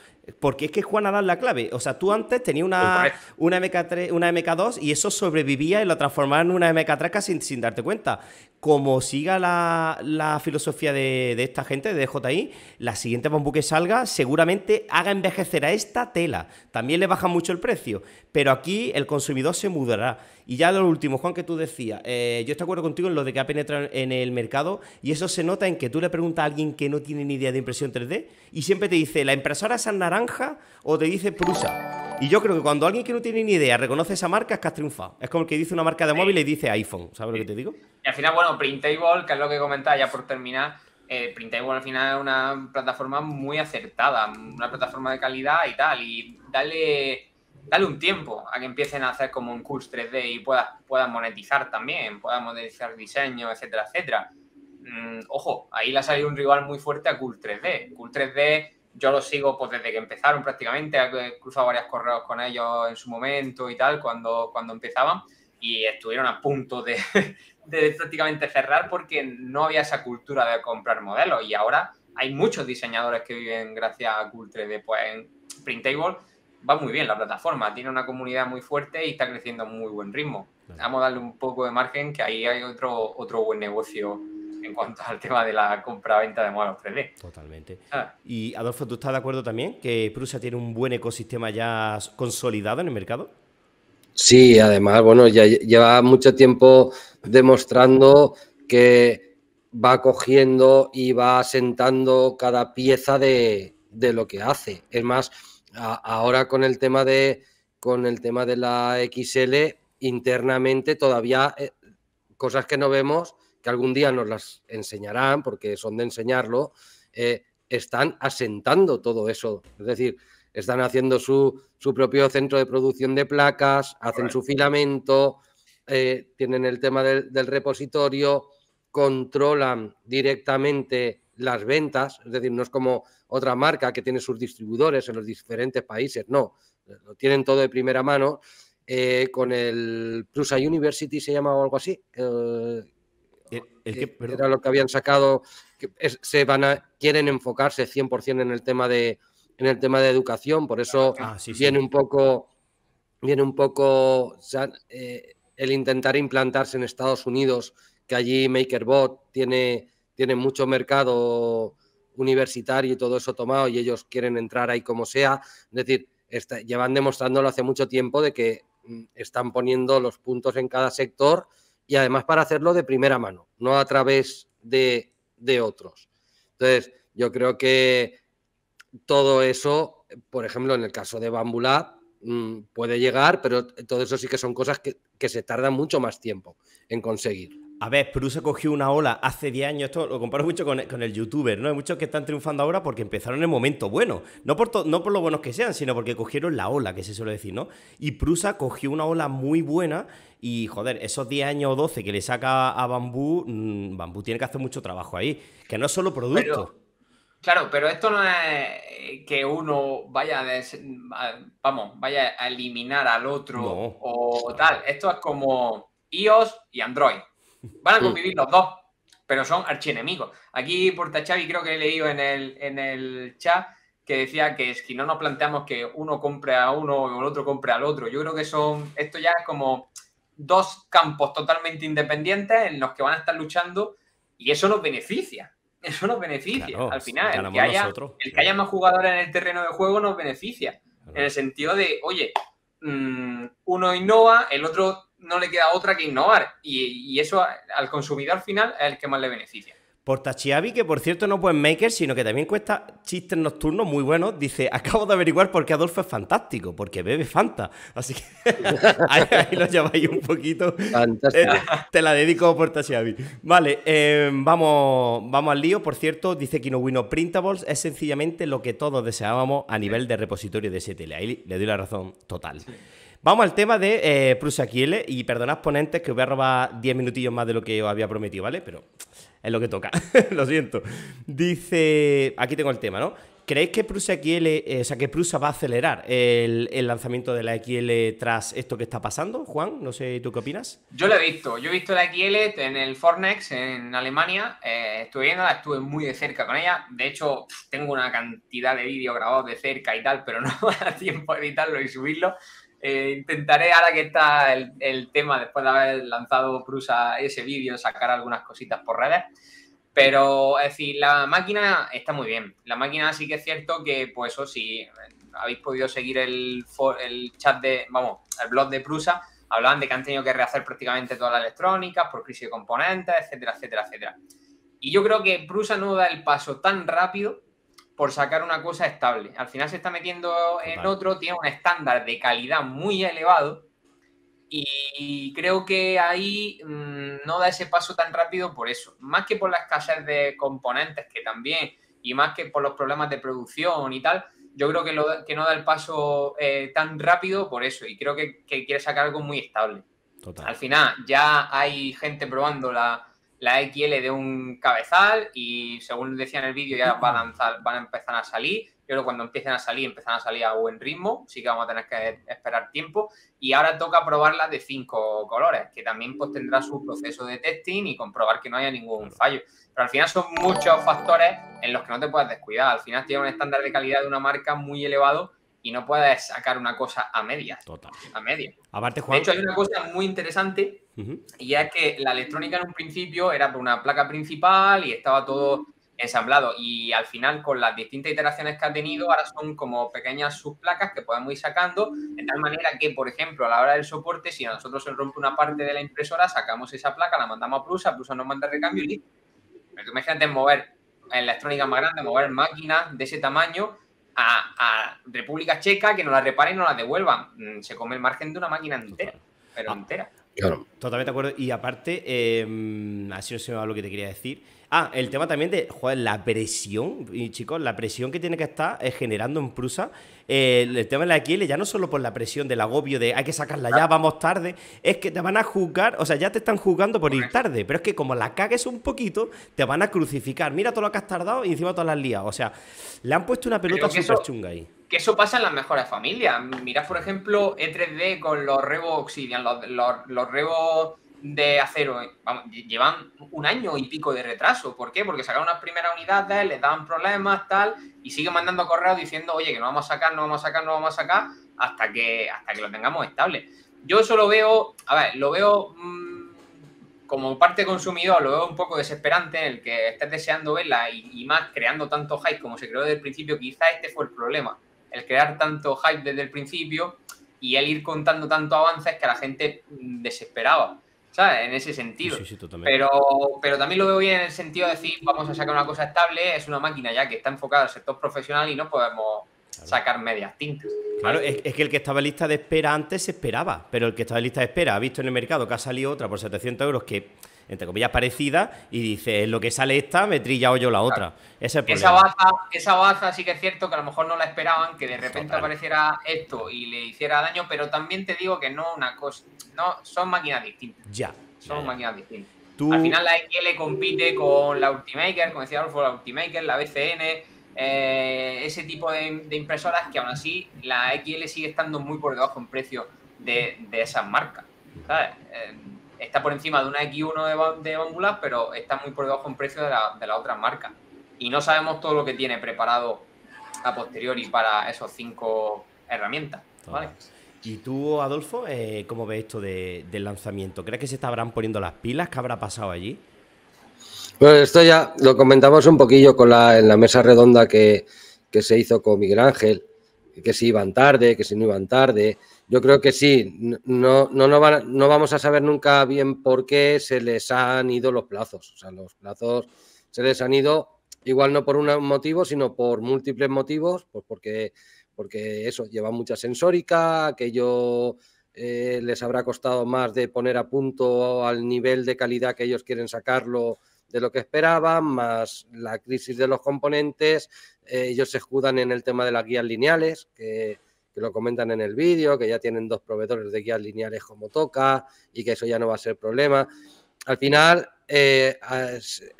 Porque es que Juan a la clave. O sea, tú antes tenías una, MK3, una MK2 y eso sobrevivía y lo transformaban en una MK3 casi sin, darte cuenta. Como siga la, filosofía de, de, esta gente, de DJI, la siguiente bambú que salga seguramente haga envejecer a esta tela. También le baja mucho el precio, pero aquí el consumidor se mudará. Y ya lo último, Juan, que tú decías, eh, yo estoy de acuerdo contigo en lo de que ha penetrado en el mercado y eso se nota en que tú le preguntas a alguien que no tiene ni idea de impresión 3D y siempre te dice, ¿la impresora es naranja o te dice Prusa? Y yo creo que cuando alguien que no tiene ni idea reconoce esa marca es que has triunfado. Es como el que dice una marca de móvil y dice iPhone, ¿sabes lo que te digo? Y al final, bueno, Printable, que es lo que comentaba ya por terminar, eh, Printable al final es una plataforma muy acertada, una plataforma de calidad y tal, y dale dale un tiempo a que empiecen a hacer como un curso 3D y puedan monetizar también, puedan monetizar diseño, etcétera, etcétera. Mm, ojo, ahí le ha salido un rival muy fuerte a Cool 3D. Cool 3D yo lo sigo pues desde que empezaron prácticamente, he cruzado varios correos con ellos en su momento y tal, cuando, cuando empezaban, y estuvieron a punto de, prácticamente cerrar porque no había esa cultura de comprar modelos y ahora hay muchos diseñadores que viven gracias a Cool 3D pues, en Printable va muy bien la plataforma, tiene una comunidad muy fuerte y está creciendo muy buen ritmo. Vamos a darle un poco de margen, que ahí hay otro, otro buen negocio en cuanto al tema de la compra-venta de modelos 3D. Totalmente. Ah. Y Adolfo, ¿tú estás de acuerdo también que Prusa tiene un buen ecosistema ya consolidado en el mercado? Sí, además, bueno, ya lleva mucho tiempo demostrando que va cogiendo y va asentando cada pieza de, de lo que hace. Es más, ahora con el tema de con el tema de la XL internamente todavía eh, cosas que no vemos que algún día nos las enseñarán porque son de enseñarlo eh, están asentando todo eso es decir están haciendo su, su propio centro de producción de placas hacen su filamento eh, tienen el tema del repositorio controlan directamente las ventas, es decir, no es como otra marca que tiene sus distribuidores en los diferentes países, no, lo tienen todo de primera mano. Eh, con el Prusa University se llama o algo así. Eh, eh, que, era lo que habían sacado. se van a, quieren enfocarse 100% en el tema de en el tema de educación, por eso ah, viene un poco viene un poco el intentar implantarse en Estados Unidos, que allí MakerBot tiene tienen mucho mercado universitario y todo eso tomado y ellos quieren entrar ahí como sea. Es decir, llevan demostrándolo hace mucho tiempo de que mm, están poniendo los puntos en cada sector y además para hacerlo de primera mano, no a través de, otros. Entonces, yo creo que todo eso, por ejemplo, en el caso de Bambula, mm, puede llegar, pero todo eso sí que son cosas que se tardan mucho más tiempo en conseguir. A ver, Prusa cogió una ola hace 10 años, esto lo comparo mucho con el, youtuber, ¿no? Hay muchos que están triunfando ahora porque empezaron en el momento bueno, no por, no por lo buenos que sean, sino porque cogieron la ola, que se suele decir, ¿no? Y Prusa cogió una ola muy buena y, joder, esos 10 años o 12 que le saca a Bambú, mm, Bambú tiene que hacer mucho trabajo ahí, que no es solo producto. claro, pero esto no es que uno vaya a, vamos, vaya a eliminar al otro o tal, esto es como iOS y Android. Van a convivir los dos, pero son archienemigos. Aquí por Portachavi creo que he leído en el, en el chat que decía que es que no nos planteamos que uno compre a uno o el otro compre al otro, yo creo que son, esto ya es como dos campos totalmente independientes en los que van a estar luchando y eso nos beneficia. Eso nos beneficia. Al final, el que, haya, más jugadores en el terreno de juego nos beneficia. En el sentido de, oye, mm, uno innova, el otro no le queda otra que innovar. Y, eso al consumidor final es el que más le beneficia. Por que por cierto no buen maker, sino que también cuesta chistes nocturnos muy buenos, dice, acabo de averiguar por qué Adolfo es fantástico, porque bebe Fanta. Así que ahí, lo lleváis un poquito. Eh, te la dedico por Vale, eh, vamos, vamos al lío. Por cierto, dice que Printables es sencillamente lo que todos deseábamos a nivel de repositorio de STL. Ahí le doy la razón total. Vamos al tema de eh, Prusa XL eh, y perdonad ponentes que os voy a robar 10 minutillos más de lo que os había prometido, ¿vale? Pero es lo que toca, lo siento. Dice, aquí tengo el tema, ¿no? ¿Creéis que Prusa eh, va a acelerar el, lanzamiento de la XL tras esto que está pasando, Juan? No sé, ¿tú qué opinas? Yo lo he visto, yo he visto la XL en el Fornex en Alemania, eh, estuve viéndola, estuve muy de cerca con ella, de hecho tengo una cantidad de vídeos grabados de cerca y tal, pero no me da tiempo a editarlo y subirlo, eh, intentaré, ahora que está el, tema, después de haber lanzado Prusa ese vídeo, sacar algunas cositas por redes. Pero, es decir, la máquina está muy bien. La máquina sí que es cierto que, pues, eso sí, habéis podido seguir el, el chat de, vamos, el blog de Prusa, hablaban de que han tenido que rehacer prácticamente toda la electrónica por crisis de componentes, etcétera, etcétera, etcétera. Y yo creo que Prusa no da el paso tan rápido por sacar una cosa estable. Al final se está metiendo en otro, tiene un estándar de calidad muy elevado y creo que ahí mm, no da ese paso tan rápido por eso, más que por la escasez de componentes que también y más que por los problemas de producción y tal. Yo creo que, lo, que no da el paso eh, tan rápido por eso y creo que, quiere sacar algo muy estable. Al final ya hay gente probando la, la XL de un cabezal y según decía en el vídeo ya van a, empezar a salir. Yo creo que cuando empiecen a salir, empiezan a salir a buen ritmo, sí que vamos a tener que esperar tiempo. Y ahora toca probarla de cinco colores, que también pues, tendrá su proceso de testing y comprobar que no haya ningún fallo. Pero al final son muchos factores en los que no te puedes descuidar. Al final tiene un estándar de calidad de una marca muy elevado y no puedes sacar una cosa a media... Total. A media... Aparte, De hecho, hay una cosa muy interesante y es que la electrónica en un principio era por una placa principal y estaba todo ensamblado y al final con las distintas iteraciones que ha tenido ahora son como pequeñas subplacas que podemos ir sacando de tal manera que por ejemplo a la hora del soporte si a nosotros se rompe una parte de la impresora sacamos esa placa la mandamos a Prusa Prusa nos manda el recambio y listo imagínate mover electrónica más grande mover máquinas de ese tamaño a, República Checa que no la reparen y nos la devuelvan. Mm, se come el margen de una máquina entera, pero ah, entera. Totalmente de acuerdo. Y aparte, em, así no se lo que te quería decir. Ah, el tema también de, joder, la presión, y chicos, la presión que tiene que estar eh, generando en Prusa. Eh, el tema de la XL ya no solo por la presión del agobio de hay que sacarla ya, vamos tarde, es que te van a juzgar, o sea, ya te están juzgando por ir tarde, pero es que como la cagues un poquito, te van a crucificar. Mira todo lo que has tardado y encima todas las lías. O sea, le han puesto una pelota súper chunga ahí. Que eso pasa en las mejores familias. Mira, por ejemplo, E3D con los Rebos Obsidian, los, Rebos de acero eh, llevan un año y pico de retraso. ¿Por qué? Porque sacaron las primeras unidades, les daban problemas, tal, y siguen mandando correos diciendo, oye, que no vamos a sacar, no vamos a sacar, no vamos a sacar, hasta que, hasta que lo tengamos estable. Yo eso lo veo, a ver, lo veo mm, como parte consumidor, lo veo un poco desesperante en el que estés deseando verla y, más creando tanto hype como se creó desde el principio, quizá este fue el problema, el crear tanto hype desde el principio y el ir contando tanto avances que la gente mm, desesperaba en ese sentido. Sí, sí, pero, pero también lo veo bien en el sentido de decir, vamos a sacar una cosa estable, es una máquina ya que está enfocada al sector profesional y no podemos sacar medias tintas. Claro, es, que el que estaba lista de espera antes se esperaba, pero el que estaba lista de espera ha visto en el mercado que ha salido otra por 700 euros que entre comillas, parecida y dice, lo que sale esta, me o yo la otra. esa baza, esa sí que es cierto que a lo mejor no la esperaban, que de repente apareciera esto y le hiciera daño, pero también te digo que no una cosa, no, son máquinas distintas. Ya. Son máquinas distintas. Al final la XL e compite con la Ultimaker, como decía la Ultimaker, la BCN, eh, ese tipo de, impresoras que aún así la XL e sigue estando muy por debajo en precio de, esas marcas. ¿sabes? Eh, está por encima de una X1 de, de pero está muy por debajo en precio de la, de la otra marca. Y no sabemos todo lo que tiene preparado a posteriori para esos cinco herramientas. ¿Y tú, Adolfo, eh, cómo ves esto del lanzamiento? ¿Crees que se estarán poniendo las pilas? ¿Qué habrá pasado allí? Bueno, esto ya lo comentamos un poquillo con la, en la mesa redonda que, que se hizo con Miguel Ángel, que si iban tarde, que si no iban tarde, yo creo que sí. No, no, no, vamos a saber nunca bien por qué se les han ido los plazos. O sea, los plazos se les han ido igual no por un motivo, sino por múltiples motivos, pues porque, porque eso, lleva mucha sensórica, aquello eh, les habrá costado más de poner a punto al nivel de calidad que ellos quieren sacarlo de lo que esperaban, más la crisis de los componentes, eh, ellos se escudan en el tema de las guías lineales, que que lo comentan en el vídeo, que ya tienen dos proveedores de guías lineales como toca y que eso ya no va a ser problema. Al final eh,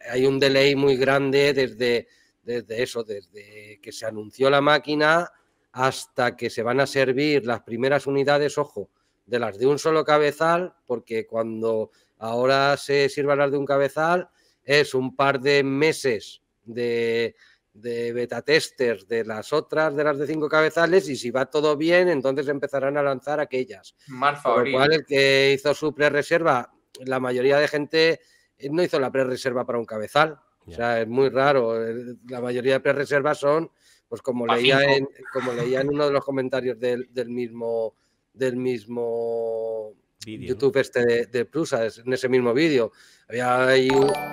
hay un delay muy grande desde, desde eso, desde que se anunció la máquina hasta que se van a servir las primeras unidades, ojo, de las de un solo cabezal, porque cuando ahora se sirvan las de un cabezal es un par de meses de, de beta testers de las otras, de las de cinco cabezales, y si va todo bien, entonces empezarán a lanzar aquellas. Marzo, el que hizo su pre-reserva, la mayoría de gente eh, no hizo la pre-reserva para un cabezal. O sea, es muy raro. Eh, la mayoría de pre-reservas son, pues como leía, en, como leía en uno de los comentarios del, mismo, del mismo YouTube este de, de Prusa, en ese mismo vídeo. Había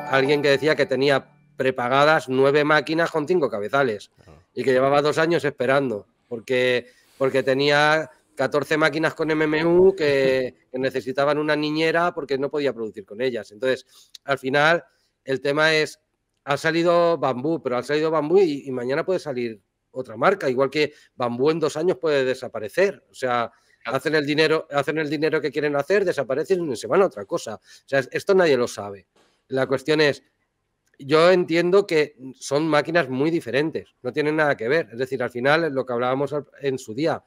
alguien que decía que tenía prepagadas nueve máquinas con cinco cabezales ah. y que llevaba dos años esperando porque, porque tenía 14 máquinas con MMU que, necesitaban una niñera porque no podía producir con ellas. Entonces, al final, el tema es, ha salido bambú, pero ha salido bambú y, mañana puede salir otra marca, igual que bambú en dos años puede desaparecer. O sea, hacen el dinero, hacen el dinero que quieren hacer, desaparecen y se van a otra cosa. O sea, esto nadie lo sabe. La cuestión es, yo entiendo que son máquinas muy diferentes, no tienen nada que ver. Es decir, al final, lo que hablábamos en su día,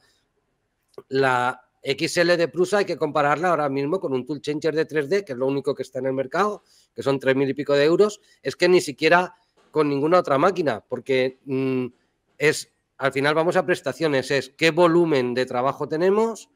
la XL de Prusa hay que compararla ahora mismo con un tool changer de 3D, que es lo único que está en el mercado, que son 3.000 y pico de euros, es que ni siquiera con ninguna otra máquina, porque mm, es, al final vamos a prestaciones, es qué volumen de trabajo tenemos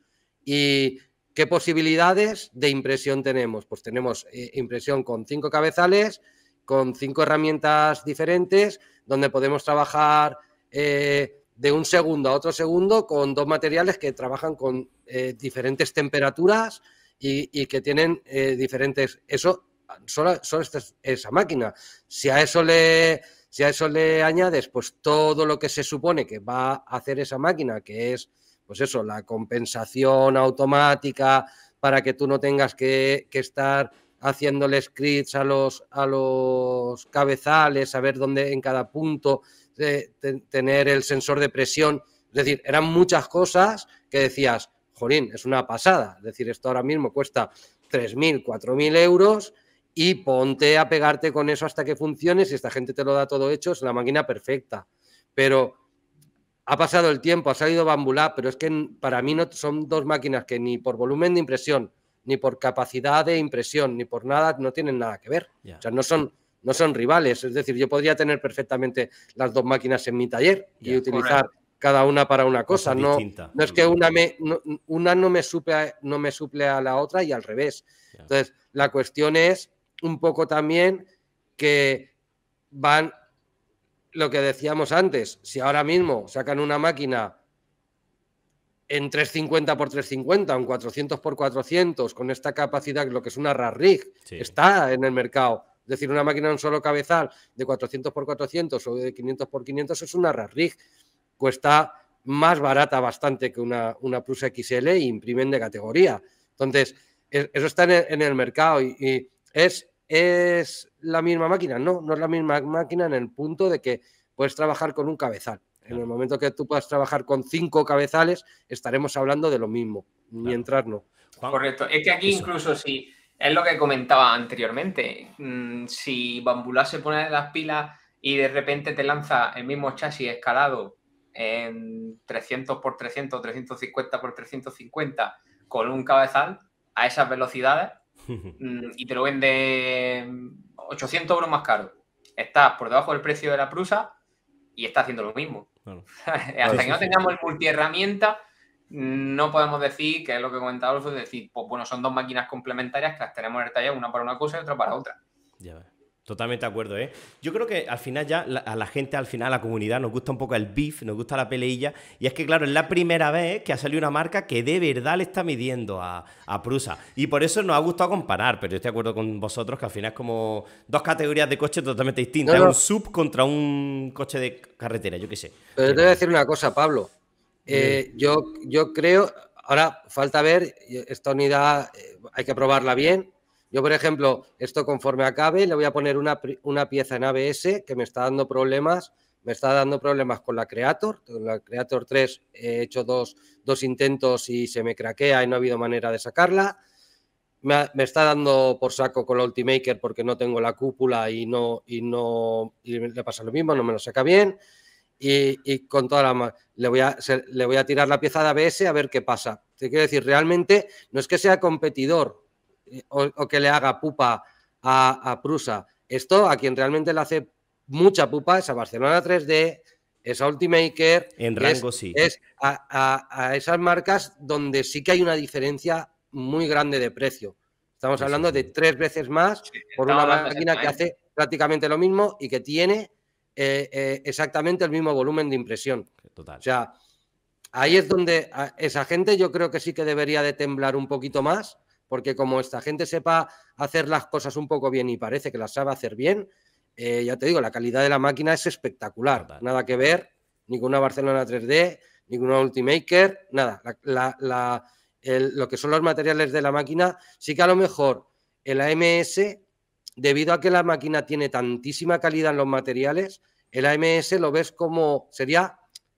y qué posibilidades de impresión tenemos. Pues tenemos eh, impresión con cinco cabezales, con cinco herramientas diferentes donde podemos trabajar eh, de un segundo a otro segundo con dos materiales que trabajan con eh, diferentes temperaturas y, que tienen eh, diferentes... Eso solo, solo esta, esa máquina. Si a eso le... Si a eso le añades pues todo lo que se supone que va a hacer esa máquina, que es pues eso, la compensación automática para que tú no tengas que, que estar haciéndole scripts a los, a los cabezales, saber dónde en cada punto eh, tener el sensor de presión. Es decir, eran muchas cosas que decías, jolín, es una pasada. Es decir, esto ahora mismo cuesta 3.000, 4.000 euros y ponte a pegarte con eso hasta que funcione. Si esta gente te lo da todo hecho, es la máquina perfecta. Pero ha pasado el tiempo, ha salido Bambulá, pero es que para mí no son dos máquinas que ni por volumen de impresión ni por capacidad de impresión, ni por nada, no tienen nada que ver. O sea, no son, no son rivales. Es decir, yo podría tener perfectamente las dos máquinas en mi taller y utilizar cada una para una cosa. no, no es que una, me, no, una no, me suple, no me suple a la otra y al revés. Entonces, la cuestión es un poco también que van lo que decíamos antes, si ahora mismo sacan una máquina en 350 por 350 en 400 por 400 con esta capacidad, lo que es una RAR rig, está en el mercado. Es decir, una máquina de un solo cabezal de 400 por 400 o de 500 por 500 es una RAR rig. Cuesta más barata bastante que una, una Plus XL y imprimen de categoría. Entonces, eso está en el, mercado y, y, es, es la misma máquina. No, no es la misma máquina en el punto de que puedes trabajar con un cabezal en el momento que tú puedas trabajar con cinco cabezales, estaremos hablando de lo mismo, mientras no. Correcto. Es que aquí incluso si, es lo que comentaba anteriormente, mm, si Bambulá se pone las pilas y de repente te lanza el mismo chasis escalado en 300 por 300, 350 por 350 con un cabezal a esas velocidades mm, y te lo vende 800 euros más caro. Estás por debajo del precio de la Prusa y está haciendo lo mismo. Hasta que no tengamos el multiherramienta, no podemos decir, que es lo que comentaba es pues, decir, pues bueno, son dos máquinas complementarias que las tenemos en el taller, una para una cosa y otra para otra. Ya ves. Totalmente de acuerdo, ¿eh? Yo creo que al final ya a la gente, al final a la comunidad nos gusta un poco el beef, nos gusta la peleilla. Y es que, claro, es la primera vez que ha salido una marca que de verdad le está midiendo a, Prusa. Y por eso nos ha gustado comparar, pero yo estoy de acuerdo con vosotros que al final es como dos categorías de coches totalmente distintas. Un sub contra un coche de carretera, yo qué sé. Pero te voy a decir una cosa, Pablo. Eh, yo, yo creo, ahora falta ver, esta unidad eh, hay que probarla bien yo, por ejemplo, esto conforme acabe, le voy a poner una, pieza en ABS que me está dando problemas me está dando problemas con la Creator. Con la Creator 3 he hecho dos, dos intentos y se me craquea y no ha habido manera de sacarla. Me, está dando por saco con la Ultimaker porque no tengo la cúpula y no, y no le pasa lo mismo, no me lo saca bien. Y, con toda la le voy, a, le voy a tirar la pieza de ABS a ver qué pasa. Te quiero decir, realmente no es que sea competidor, o, que le haga pupa a, Prusa. Esto a quien realmente le hace mucha pupa es a Barcelona 3D, es a Ultimaker. En rango es, sí. Es a, esas marcas donde sí que hay una diferencia muy grande de precio. Estamos hablando de tres veces más por una máquina que hace prácticamente lo mismo y que tiene eh, eh, exactamente el mismo volumen de impresión. Total. O sea, ahí es donde esa gente yo creo que sí que debería de temblar un poquito más porque como esta gente sepa hacer las cosas un poco bien y parece que las sabe hacer bien, eh, ya te digo, la calidad de la máquina es espectacular. Nada que ver, ninguna Barcelona 3D, ninguna Ultimaker, nada. lo que son los materiales de la máquina, sí que a lo mejor el AMS, debido a que la máquina tiene tantísima calidad en los materiales, el AMS lo ves como sería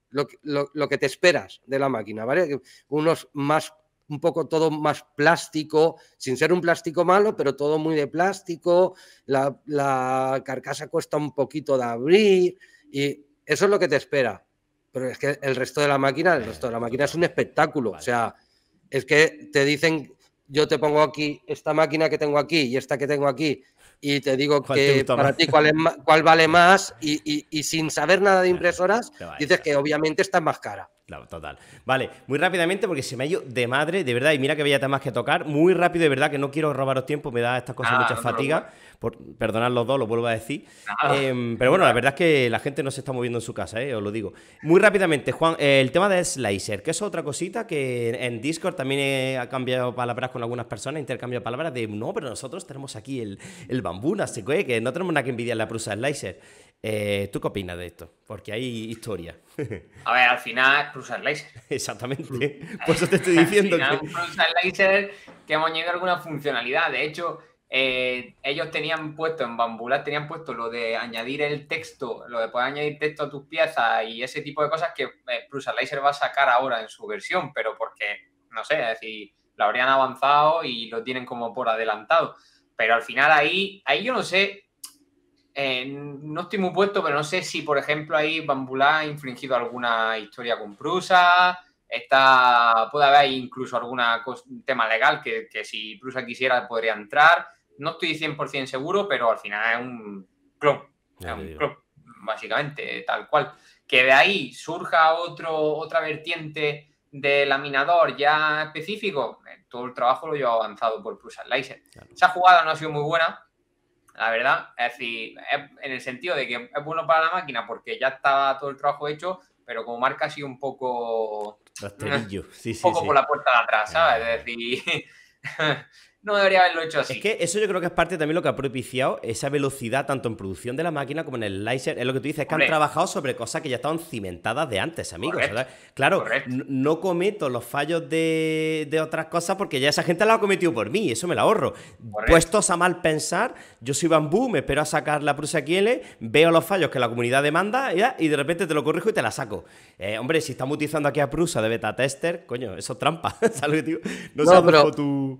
lo, lo que te esperas de la máquina, ¿vale? Unos más un poco todo más plástico, sin ser un plástico malo, pero todo muy de plástico, la, carcasa cuesta un poquito de abrir y eso es lo que te espera. Pero es que el resto de la máquina, el resto de la máquina es un espectáculo. O sea, es que te dicen, yo te pongo aquí esta máquina que tengo aquí y esta que tengo aquí y te digo que para ti cuál, es, cuál, vale más y, y, sin saber nada de impresoras, dices que obviamente está más cara. Claro, total. Vale, muy rápidamente porque se me ha ido de madre, de verdad, y mira que había temas que tocar. Muy rápido, de verdad, que no quiero robaros tiempo, me da estas cosas ah, mucha fatiga. Por, perdonad los dos, lo vuelvo a decir. Em, pero bueno, la verdad es que la gente no se está moviendo en su casa, eh, os lo digo. Muy rápidamente, Juan, eh, el tema de Slicer, que es otra cosita que en Discord también ha cambiado palabras con algunas personas, intercambio palabras de no, pero nosotros tenemos aquí el, el bambú, así que no tenemos nada que envidiar la prusa Slicer. Eh, ¿Tú qué opinas de esto? Porque hay historia. A ver, al final cruzar Laser. Exactamente. Por eso te estoy diciendo al final, que. que hemos llegado alguna funcionalidad. De hecho, eh, ellos tenían puesto en bambula, tenían puesto lo de añadir el texto, lo de poder añadir texto a tus piezas y ese tipo de cosas que eh, Cruiser Laser va a sacar ahora en su versión, pero porque, no sé, es decir, lo habrían avanzado y lo tienen como por adelantado. Pero al final ahí, ahí yo no sé eh, no estoy muy puesto, pero no sé si, por ejemplo, ahí Bambulá ha infringido alguna historia con Prusa. Está, puede haber incluso algún tema legal que, si Prusa quisiera podría entrar. No estoy 100% seguro, pero al final es un club. básicamente, tal cual. Que de ahí surja otro, otra vertiente de laminador ya específico, eh, todo el trabajo lo lleva avanzado por Prusa Slicer. Esa jugada no ha sido muy buena, la verdad. Es decir, en el sentido de que es bueno para la máquina porque ya está todo el trabajo hecho, pero como marca así un poco... Sí, un poco por la puerta de atrás, eh. ¿sabes? Es decir... no debería haberlo hecho así. Es que eso yo creo que es parte también lo que ha propiciado esa velocidad tanto en producción de la máquina como en el láser. Es lo que tú dices, que han trabajado sobre cosas que ya estaban cimentadas de antes, amigos. Claro, no cometo los fallos de, otras cosas porque ya esa gente la ha cometido por mí, eso me la ahorro. Puestos a mal pensar, yo soy bambú, me espero a sacar la Prusa QL, veo los fallos que la comunidad demanda y de repente te lo corrijo y te la saco. Eh, hombre, si estamos utilizando aquí a Prusa de beta tester, coño, eso es trampa. No, tu...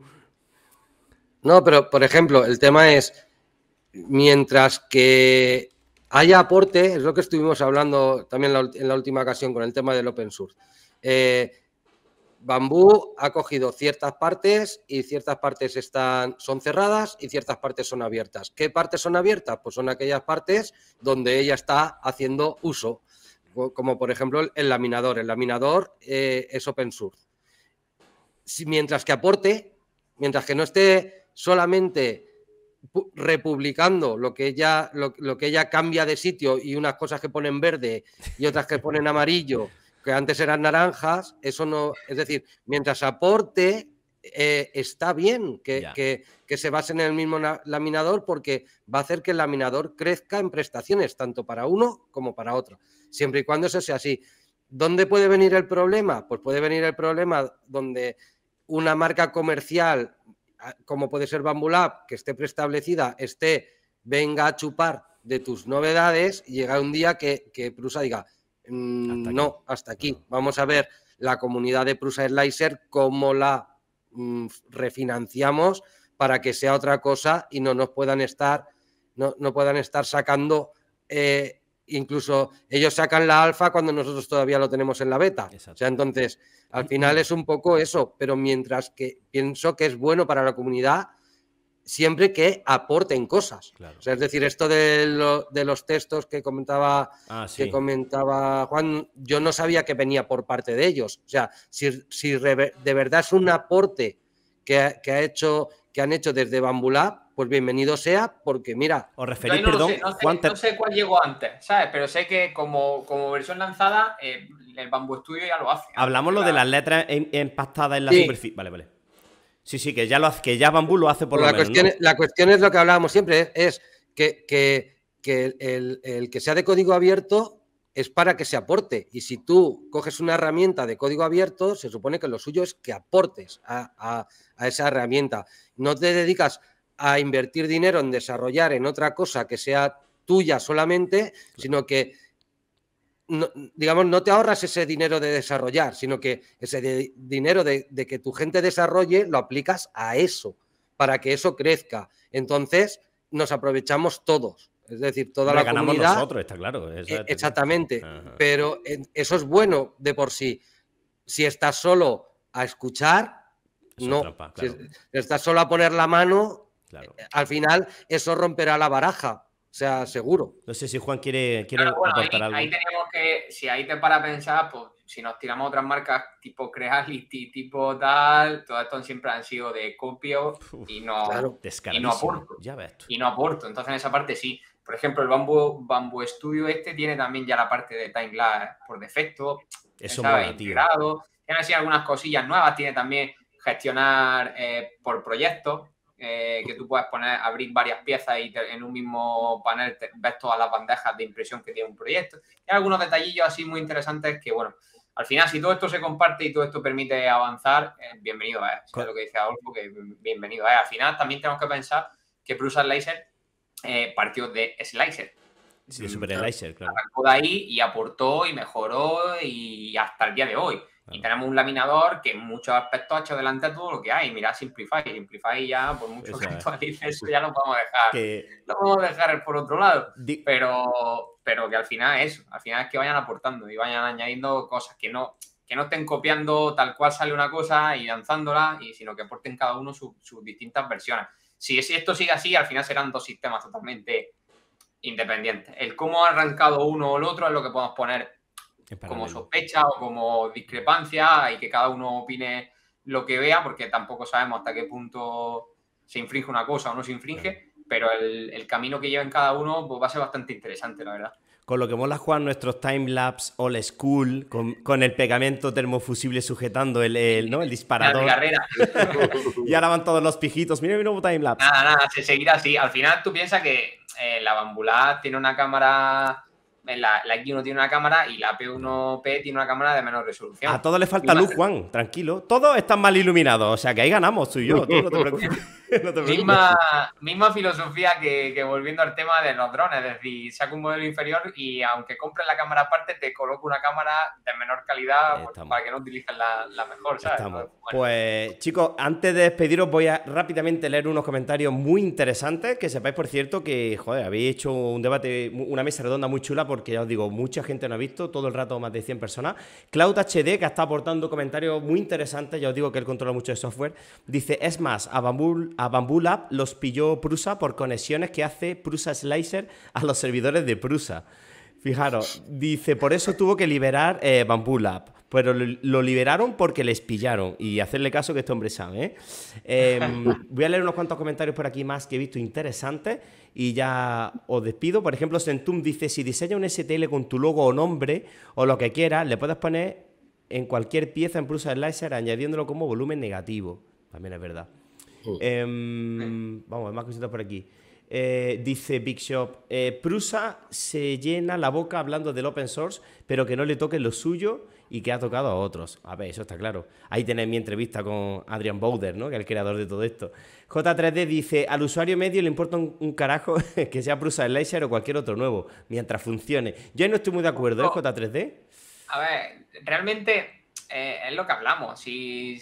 No, pero por ejemplo, el tema es, mientras que haya aporte, es lo que estuvimos hablando también en la, última ocasión con el tema del open source. Eh, Bambú ha cogido ciertas partes y ciertas partes están, son cerradas y ciertas partes son abiertas. ¿Qué partes son abiertas? Pues son aquellas partes donde ella está haciendo uso, como por ejemplo el laminador. El laminador eh, es open source. Si, mientras que aporte, mientras que no esté solamente republicando lo que ella lo, que ella cambia de sitio y unas cosas que ponen verde y otras que ponen amarillo que antes eran naranjas eso no es decir mientras aporte eh, está bien que, que, que, se base en el mismo laminador porque va a hacer que el laminador crezca en prestaciones tanto para uno como para otro siempre y cuando eso sea así dónde puede venir el problema pues puede venir el problema donde una marca comercial como puede ser Bambulab, que esté preestablecida, esté, venga a chupar de tus novedades, y llega un día que, Prusa diga, mm, no, hasta aquí, vamos a ver la comunidad de Prusa Slicer, cómo la mm, refinanciamos para que sea otra cosa y no nos puedan estar, no, no puedan estar sacando eh, incluso ellos sacan la alfa cuando nosotros todavía lo tenemos en la beta. O sea, entonces, al mm. final es un poco eso, pero mientras que pienso que es bueno para la comunidad siempre que aporten cosas. O sea, es decir, esto de, los textos que comentaba, ah, comentaba Juan, yo no sabía que venía por parte de ellos. O sea, si, de verdad es un aporte que, que ha hecho que han hecho desde Bambulá, pues bienvenido sea, porque mira. Os referís, perdón, no, sé, cuál llegó antes, ¿sabes? Pero sé que como, como versión lanzada, eh, el Bambú Studio ya lo hace. Hablamos lo de las letras empastadas en la superficie. Vale, vale. Sí, sí, que ya, lo que ya Bambú lo hace por pues la lo menos, cuestión, La cuestión es lo que hablábamos siempre, es, que, que, el que sea de código abierto es para que se aporte. Y si tú coges una herramienta de código abierto, se supone que lo suyo es que aportes a, esa herramienta. No te dedicas a invertir dinero en desarrollar en otra cosa que sea tuya solamente, sino que, digamos, no te ahorras ese dinero de desarrollar, sino que ese dinero de que tu gente desarrolle lo aplicas a eso, para que eso crezca. Entonces, nos aprovechamos todos. Es decir, toda la ganamos nosotros, está claro. E exactamente. Pero eso es bueno de por sí. Si estás solo a escuchar, no. Si estás solo a poner la mano, eh, al final eso romperá la baraja. O sea, seguro. No sé si Juan quiere, aportar algo. Ahí tenemos que, si ahí te para pensar, pues si nos tiramos otras marcas tipo Creality, tipo tal, todas esto siempre han sido de copio y no, y no aporto. Y no aporto. Entonces en esa parte sí. Por ejemplo, el Bamboo, Bamboo Studio este tiene también ya la parte de time por defecto. Eso muy integrado. Tiene así algunas cosillas nuevas. Tiene también gestionar eh, por proyecto eh, que tú puedes poner, abrir varias piezas y en un mismo panel ves todas las bandejas de impresión que tiene un proyecto. Tiene algunos detallillos así muy interesantes que, bueno, al final, si todo esto se comparte y todo esto permite avanzar, eh, bienvenido es. lo que dice Adolfo, que bienvenido Al final, también tenemos que pensar que Prusa Laser eh, partió de Slicer. Sí, Slicer, claro. de ahí y aportó y mejoró y hasta el día de hoy. Y tenemos un laminador que en muchos aspectos ha hecho delante todo lo que hay. Mira, Simplify. Simplify ya, por mucho que eso, ya lo podemos dejar. Lo vamos dejar por otro lado. Pero, pero que al final es Al final es que vayan aportando y vayan añadiendo cosas que no, que no estén copiando tal cual sale una cosa y lanzándola, y, sino que aporten cada uno sus distintas versiones si esto sigue así, al final serán dos sistemas totalmente independientes. El cómo ha arrancado uno o el otro es lo que podemos poner como sospecha o como discrepancia y que cada uno opine lo que vea, porque tampoco sabemos hasta qué punto se infringe una cosa o no se infringe, pero el, camino que lleven cada uno pues, va a ser bastante interesante, la verdad con lo que mola jugar nuestros timelapse old school, con, el pegamento termofusible sujetando el, el ¿no? el disparador. y ahora van todos los pijitos. Mira mi nuevo lapse Nada, nada, se seguirá así. Al final tú piensas que eh, la bambulada tiene una cámara la, X1 tiene una cámara y la P1P tiene una cámara de menor resolución. A todos les falta luz, Juan, tranquilo. Todos están mal iluminados, o sea que ahí ganamos tú y yo, no te preocupes. Misma, misma, filosofía que, volviendo al tema de los drones, es decir, saco un modelo inferior y aunque compres la cámara aparte, te coloco una cámara de menor calidad pues, para que no utilices la, mejor, Pues chicos, antes de despediros voy a rápidamente leer unos comentarios muy interesantes, que sepáis, por cierto, que joder, habéis hecho un debate, una mesa redonda muy chula porque ya os digo, mucha gente no ha visto, todo el rato más de 100 personas. Cloud HD, que está aportando comentarios muy interesantes, ya os digo que él controla mucho el software, dice, es más, a Bamboo, Lab los pilló Prusa por conexiones que hace Prusa Slicer a los servidores de Prusa. Fijaros, dice, por eso tuvo que liberar eh, Bamboo Lab. Pero lo, liberaron porque les pillaron. Y hacerle caso que este hombre sabe. ¿eh? Em, voy a leer unos cuantos comentarios por aquí más que he visto interesantes y ya os despido. Por ejemplo, Sentum dice, si diseña un STL con tu logo o nombre o lo que quieras, le puedes poner en cualquier pieza en Prusa Slicer añadiéndolo como volumen negativo. También es verdad. Oh. Em, vamos, más cositas por aquí. Eh, dice Big Shop, eh, Prusa se llena la boca hablando del open source, pero que no le toque lo suyo y que ha tocado a otros. A ver, eso está claro. Ahí tenéis mi entrevista con Adrian Bowder, ¿no? que es el creador de todo esto. J3D dice, al usuario medio le importa un, carajo que sea Prusa Slicer o cualquier otro nuevo, mientras funcione. Yo no estoy muy de acuerdo, ¿eh, J3D? A ver, realmente eh, es lo que hablamos. y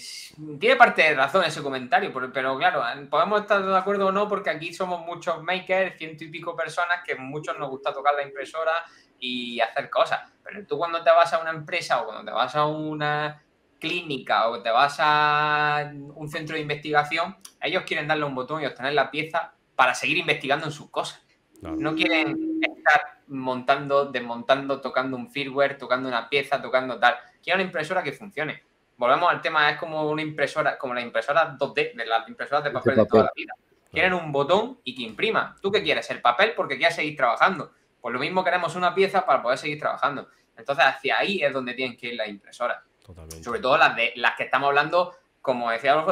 tiene parte de razón ese comentario, pero, claro, podemos estar de acuerdo o no, porque aquí somos muchos makers, ciento y pico personas, que muchos nos gusta tocar la impresora y hacer cosas. Pero tú cuando te vas a una empresa o cuando te vas a una clínica o te vas a un centro de investigación, ellos quieren darle un botón y obtener la pieza para seguir investigando en sus cosas. no quieren estar montando, desmontando, tocando un firmware, tocando una pieza, tocando tal. Quiero una impresora que funcione. Volvemos al tema, es como una impresora, como la impresora 2D, de las impresoras de papel, de toda la vida. Quieren un botón y que imprima. ¿Tú qué quieres? El papel porque quieres seguir trabajando. Pues lo mismo queremos una pieza para poder seguir trabajando. Entonces, hacia ahí es donde tienen que ir las impresoras. Sobre todo las de las que estamos hablando, como decía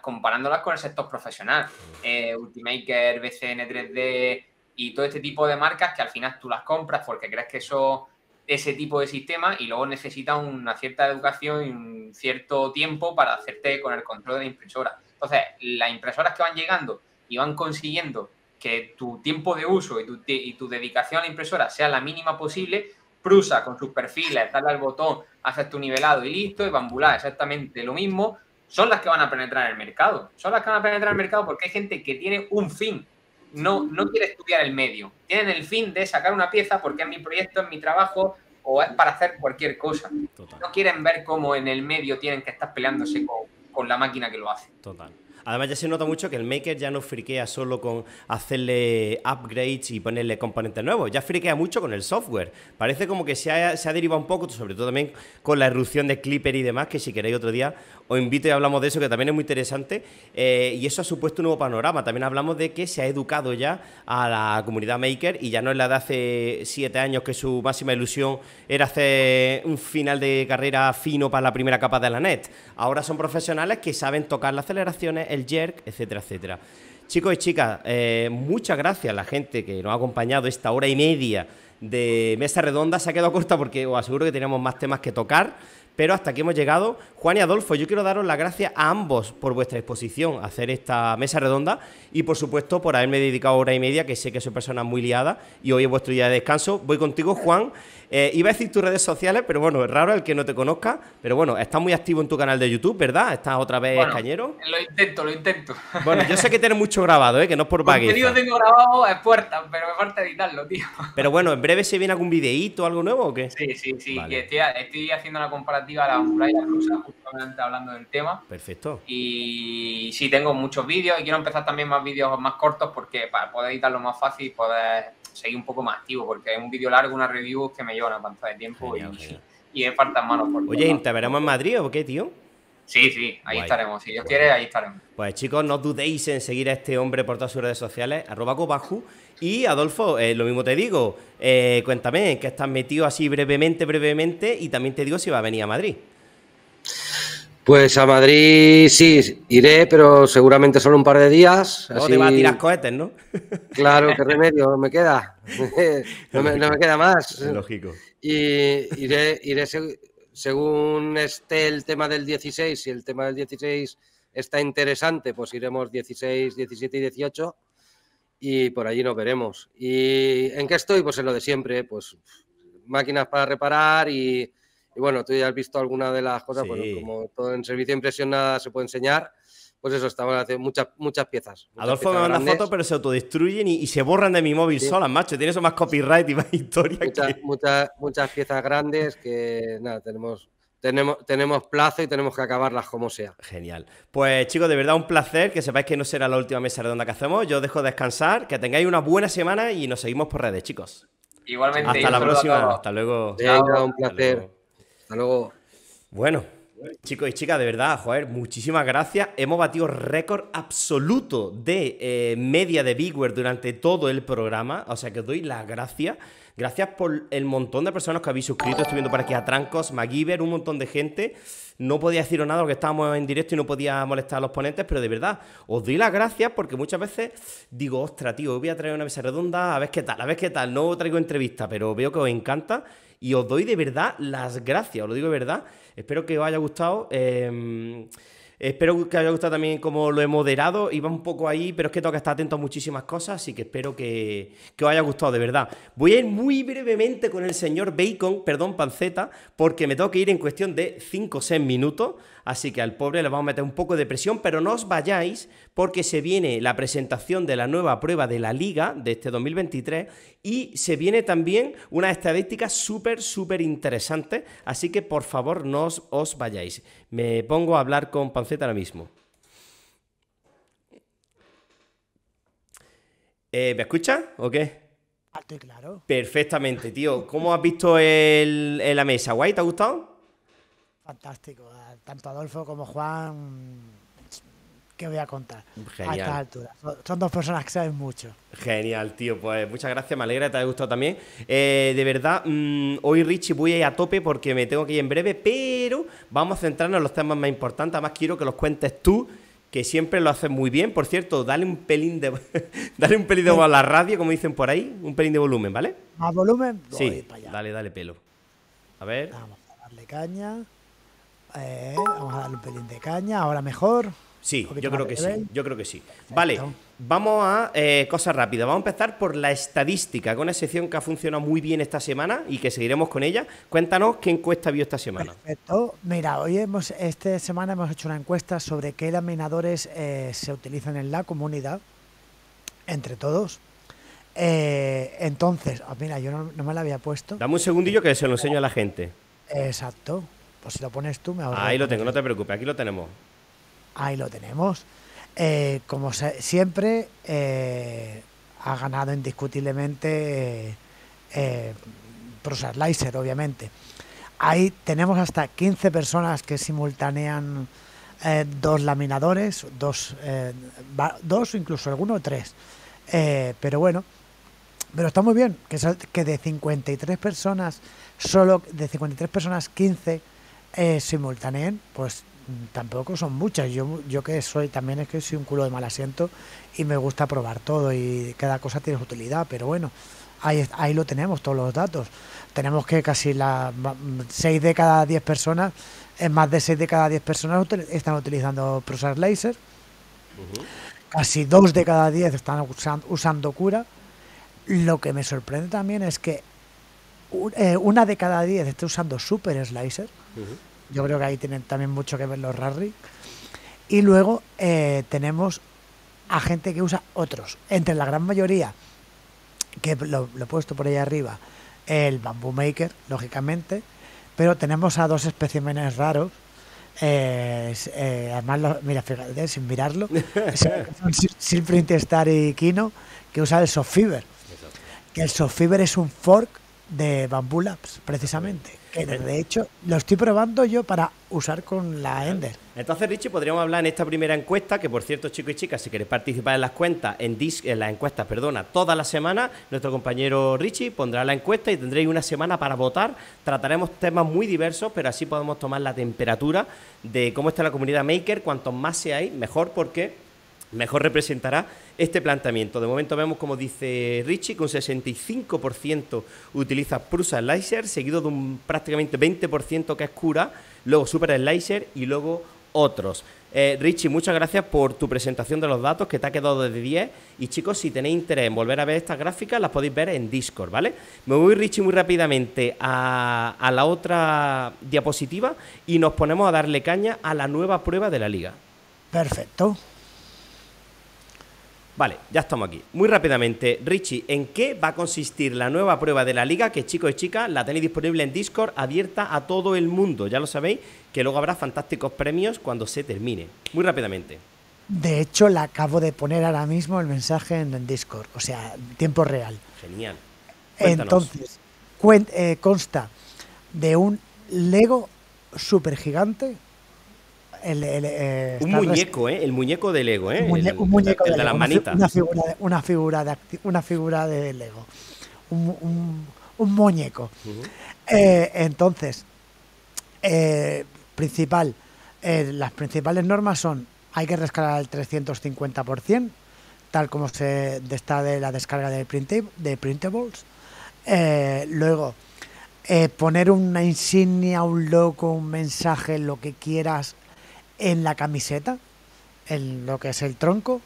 comparándolas con el sector profesional. Eh, Ultimaker, BCN 3D, y todo este tipo de marcas que al final tú las compras porque crees que eso ese tipo de sistema y luego necesitas una cierta educación y un cierto tiempo para hacerte con el control de la impresora. Entonces, las impresoras que van llegando y van consiguiendo que tu tiempo de uso y tu, y tu dedicación a la impresora sea la mínima posible, Prusa con sus perfiles, dale al botón, haces tu nivelado y listo, y embular exactamente lo mismo, son las que van a penetrar el mercado. Son las que van a penetrar el mercado porque hay gente que tiene un fin no, no quiere estudiar el medio. Tienen el fin de sacar una pieza porque es mi proyecto, es mi trabajo o es para hacer cualquier cosa. No quieren ver cómo en el medio tienen que estar peleándose con, con la máquina que lo hace. Total. Además, ya se nota mucho que el maker ya no friquea solo con hacerle upgrades y ponerle componentes nuevos, ya friquea mucho con el software. Parece como que se ha, derivado un poco, sobre todo también con la erupción de Clipper y demás, que si queréis otro día os invito y hablamos de eso, que también es muy interesante. Eh, y eso ha supuesto un nuevo panorama. También hablamos de que se ha educado ya a la comunidad maker y ya no es la de hace siete años que su máxima ilusión era hacer un final de carrera fino para la primera capa de la net. Ahora son profesionales que saben tocar las aceleraciones, el jerk, etcétera, etcétera. Chicos y chicas, eh, muchas gracias a la gente que nos ha acompañado esta hora y media de mesa redonda. Se ha quedado corta porque os aseguro que teníamos más temas que tocar, pero hasta aquí hemos llegado. Juan y Adolfo, yo quiero daros las gracias a ambos por vuestra exposición a hacer esta mesa redonda y por supuesto por haberme dedicado hora y media, que sé que soy persona muy liada y hoy es vuestro día de descanso. Voy contigo, Juan. Eh, iba a decir tus redes sociales, pero bueno, es raro el que no te conozca. Pero bueno, estás muy activo en tu canal de YouTube, ¿verdad? Estás otra vez cañero. Lo intento, lo intento. Bueno, yo sé que tienes mucho grabado, ¿eh? Que no es por vagueza. yo tengo grabado a puerta, pero me falta editarlo, tío. Pero bueno, ¿en breve se viene algún videíto, algo nuevo o qué? Sí, sí, sí. estoy, haciendo una comparativa a la muralla rusa, justamente hablando del tema. Perfecto. Y sí, tengo muchos vídeos y quiero empezar también más vídeos más cortos porque para poder editarlo más fácil y poder seguir un poco más activo, porque es un vídeo largo, una review que me lleva a pantalla de tiempo y, me faltan manos. Por Oye, ¿te veremos en Madrid o qué, tío? Sí, sí, ahí estaremos. Si Dios quiere, ahí estaremos. Pues chicos, no dudéis en seguir a este hombre por todas sus redes sociales, arroba cobaju Y Adolfo, eh, lo mismo te digo, eh, cuéntame, que estás metido así brevemente, brevemente, y también te digo si va a venir a Madrid. Pues a Madrid sí, iré, pero seguramente solo un par de días. O te vas a tirar cohetes, ¿no? Claro, qué remedio, no me queda. no, me, queda más. Lógico. Y iré, iré según esté el tema del 16, si el tema del 16 está interesante, pues iremos 16, 17 y 18 y por allí nos veremos. ¿Y en qué estoy? Pues en lo de siempre, pues máquinas para reparar y y bueno, tú ya has visto alguna de las cosas, como todo en servicio de impresión nada se puede enseñar pues eso, estamos haciendo muchas, muchas piezas. Adolfo me manda fotos, pero se autodestruyen y, se borran de mi móvil solas, macho. Tienes eso más copyright y más historia. Muchas, muchas, muchas piezas grandes que, nada, tenemos, tenemos, tenemos plazo y tenemos que acabarlas como sea. Genial. Pues chicos, de verdad un placer, que sepáis que no será la última mesa redonda que hacemos. Yo os dejo descansar, que tengáis una buena semana y nos seguimos por redes, chicos. Igualmente. Hasta la próxima. Hasta luego. un placer. Hasta luego. Bueno, Chicos y chicas, de verdad, joder, muchísimas gracias. Hemos batido récord absoluto de eh, media de Bigware durante todo el programa. O sea que os doy las gracias. Gracias por el montón de personas que habéis suscrito. Estoy viendo por aquí a Trancos, MacGyver, un montón de gente. No podía deciros nada porque estábamos en directo y no podía molestar a los ponentes, pero de verdad, os doy las gracias porque muchas veces digo, ostra, tío, voy a traer una mesa redonda, a ver qué tal, a ver qué tal. No traigo entrevista, pero veo que os encanta. Y os doy de verdad las gracias, os lo digo de verdad. Espero que os haya gustado. Em, Espero que os haya gustado también como lo he moderado. Iba un poco ahí, pero es que tengo que estar atento a muchísimas cosas, así que espero que, que, os haya gustado, de verdad. Voy a ir muy brevemente con el señor Bacon, perdón, panceta, porque me tengo que ir en cuestión de 5 o 6 minutos. Así que al pobre le vamos a meter un poco de presión, pero no os vayáis, porque se viene la presentación de la nueva prueba de la liga de este 2023 y se viene también una estadística súper, súper interesante. Así que por favor, no os vayáis. Me pongo a hablar con Panceta ahora mismo. Eh, ¿Me escucha o qué? Alto ah, claro. Perfectamente, tío. ¿Cómo has visto la mesa? ¿Guay? ¿Te ha gustado? Fantástico. Tanto Adolfo como Juan que voy a contar a esta altura. Son dos personas que saben mucho. Genial, tío. Pues muchas gracias, me alegra, te haya gustado también. Eh, de verdad, mm, hoy Richie voy a ir a tope porque me tengo que ir en breve, pero vamos a centrarnos en los temas más importantes. Además, quiero que los cuentes tú que siempre lo haces muy bien. Por cierto, dale un pelín de dale un pelín de a la radio, como dicen por ahí, un pelín de volumen, ¿vale? Más volumen, sí, Dale, dale pelo. A ver. Vamos a darle caña. Eh, vamos a darle un pelín de caña, ahora mejor. Sí, yo creo que sí, yo creo que sí. Vale, vamos a eh, cosas rápidas. Vamos a empezar por la estadística, con una sección que ha funcionado muy bien esta semana y que seguiremos con ella. Cuéntanos qué encuesta vio esta semana. Perfecto. Mira, hoy hemos, esta semana hemos hecho una encuesta sobre qué laminadores eh, se utilizan en la comunidad, entre todos. Eh, entonces, ah, mira, yo no, me la había puesto. Dame un segundillo que se lo enseño a la gente. Exacto. Pues si lo pones tú, me ahorro. Ahí lo tengo, no te preocupes, aquí lo tenemos. Ahí lo tenemos. Eh, como siempre, eh, ha ganado indiscutiblemente eh, eh Lyser, obviamente. Ahí tenemos hasta 15 personas que simultanean dos laminadores, dos, dos o incluso alguno tres. pero bueno, pero está muy bien que, que de 53 personas, solo de 53 personas, 15 simultaneen, pues tampoco son muchas. Yo, yo que soy también es que soy un culo de mal asiento y me gusta probar todo y cada cosa tiene su utilidad, pero bueno, ahí, lo tenemos, todos los datos. Tenemos que casi la 6 de cada 10 personas, más de 6 de cada 10 personas están utilizando Prosar Laser. Casi 2 de cada 10 están usando cura. Lo que me sorprende también es que eh, una de cada 10 está usando Super Slicer. Yo creo que ahí tienen también mucho que ver los Rarry. Y luego eh, tenemos a gente que usa otros. Entre la gran mayoría, que lo, he puesto por ahí arriba, el Bamboo Maker, lógicamente. Pero tenemos a dos especímenes raros eh, eh, además, mira, fíjate, sin mirarlo, son Silprint Star y Kino, que usa el soft fiber Que el soft Fever es un fork de Bamboo Labs, precisamente de hecho lo estoy probando yo para usar con la Ender. Entonces, Richie, podríamos hablar en esta primera encuesta, que por cierto, chicos y chicas, si queréis participar en las cuentas, en, Disc, en las encuestas, perdona, toda la semana nuestro compañero Richie pondrá la encuesta y tendréis una semana para votar. Trataremos temas muy diversos, pero así podemos tomar la temperatura de cómo está la comunidad maker. cuanto más seáis, mejor, porque mejor representará este planteamiento. De momento vemos, como dice Richie, que un 65% utiliza Prusa Slicer, seguido de un prácticamente 20% que es Cura, luego Super Slicer y luego otros. Eh, Richie, muchas gracias por tu presentación de los datos que te ha quedado desde 10. Y chicos, si tenéis interés en volver a ver estas gráficas, las podéis ver en Discord, ¿vale? Me voy, Richie, muy rápidamente a la otra diapositiva y nos ponemos a darle caña a la nueva prueba de la liga. Perfecto. Vale, ya estamos aquí. Muy rápidamente, Richie, ¿en qué va a consistir la nueva prueba de la liga? Que chicos y chicas, la tenéis disponible en Discord, abierta a todo el mundo. Ya lo sabéis, que luego habrá fantásticos premios cuando se termine. Muy rápidamente. De hecho, la acabo de poner ahora mismo el mensaje en Discord, o sea, en tiempo real. Genial. Entonces, eh, consta de un Lego gigante. Eh, un muñeco, ¿eh? El muñeco del ego ¿eh? el, de, las manitas. Una figura, de, una figura de, Un, muñeco. entonces, principal, las principales normas son hay que rescalar el 350%, tal como se está de la descarga de, de printables. luego, poner una insignia, un logo, un mensaje, lo que quieras en la camiseta, en lo que es el tronco,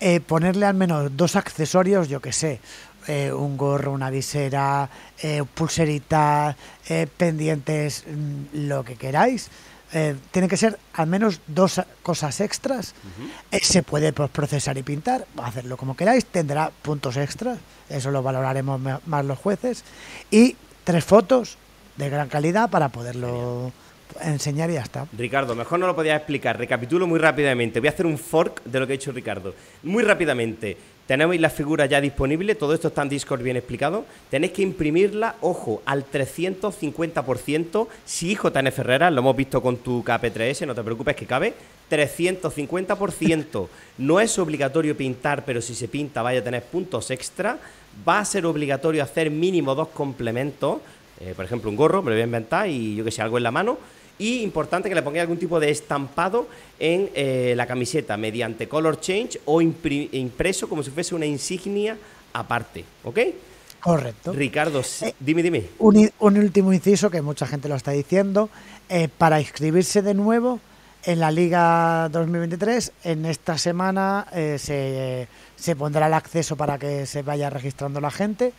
eh, ponerle al menos dos accesorios, yo que sé, eh, un gorro, una visera, eh, pulseritas, eh, pendientes, mm, lo que queráis. tiene que ser al menos dos cosas extras. se puede pues, procesar y pintar, hacerlo como queráis, tendrá puntos extras, eso lo valoraremos más los jueces. Y tres fotos de gran calidad para poderlo enseñar y ya está. Ricardo, mejor no lo podías explicar. Recapitulo muy rápidamente. Voy a hacer un fork de lo que ha hecho Ricardo. Muy rápidamente. Tenemos la figura ya disponibles, todo esto está en Discord bien explicado. Tenéis que imprimirla, ojo, al 350%. Si hijo tan Ferreras, lo hemos visto con tu KP3S, no te preocupes que cabe. 350%. No es obligatorio pintar, pero si se pinta vaya a tener puntos extra. Va a ser obligatorio hacer mínimo dos complementos. Eh, por ejemplo, un gorro, me lo voy a inventar, y yo que sé, algo en la mano y importante que le pongáis algún tipo de estampado en eh, la camiseta mediante color change o impreso como si fuese una insignia aparte, ¿ok? Correcto. Ricardo, eh, dime, dime. Un, último inciso que mucha gente lo está diciendo. Eh, para inscribirse de nuevo en la Liga 2023, en esta semana se se pondrá el acceso para que se vaya registrando la gente,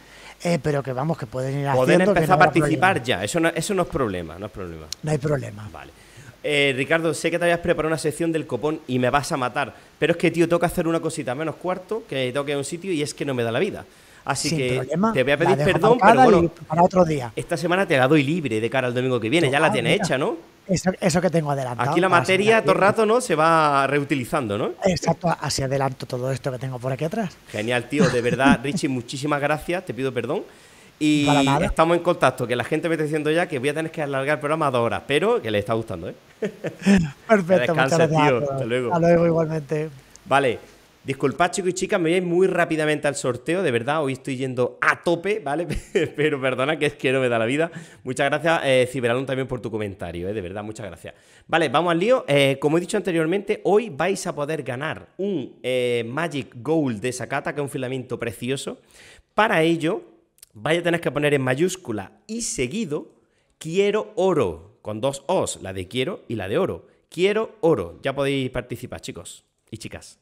eh, pero que vamos, que pueden ir Poder empezar a participar ya, eso no, eso no es problema, no es problema. No hay problema. Vale. Eh, Ricardo, sé que te habías preparado una sección del copón y me vas a matar, pero es que, tío, toca hacer una cosita menos cuarto, que toque a un sitio y es que no me da la vida. Así que te voy a pedir perdón, pero bueno, para otro día. Esta semana te la doy libre de cara al domingo que viene, ya la tiene hecha, ¿no? Eso, que tengo adelantado. Aquí la materia todo el rato, ¿no? Se va reutilizando, ¿no? Exacto, así adelanto todo esto que tengo por aquí atrás. Genial, tío. De verdad, Richie, muchísimas gracias. Te pido perdón. Y estamos en contacto, que la gente me está diciendo ya que voy a tener que alargar el programa a dos horas, pero que le está gustando, ¿eh? Perfecto, muchas gracias. Tío. Hasta luego. Hasta luego igualmente. Vale, Disculpad, chicos y chicas, me voy muy rápidamente al sorteo. De verdad, hoy estoy yendo a tope, ¿vale? Pero perdona que es que no me da la vida. Muchas gracias, eh, Ciberalón, también por tu comentario, ¿eh? De verdad, muchas gracias. Vale, vamos al lío. Eh, como he dicho anteriormente, hoy vais a poder ganar un eh, Magic Gold de Sakata, que es un filamento precioso. Para ello, vais a tener que poner en mayúscula y seguido, quiero oro, con dos os, la de quiero y la de oro. Quiero oro. Ya podéis participar, chicos y chicas.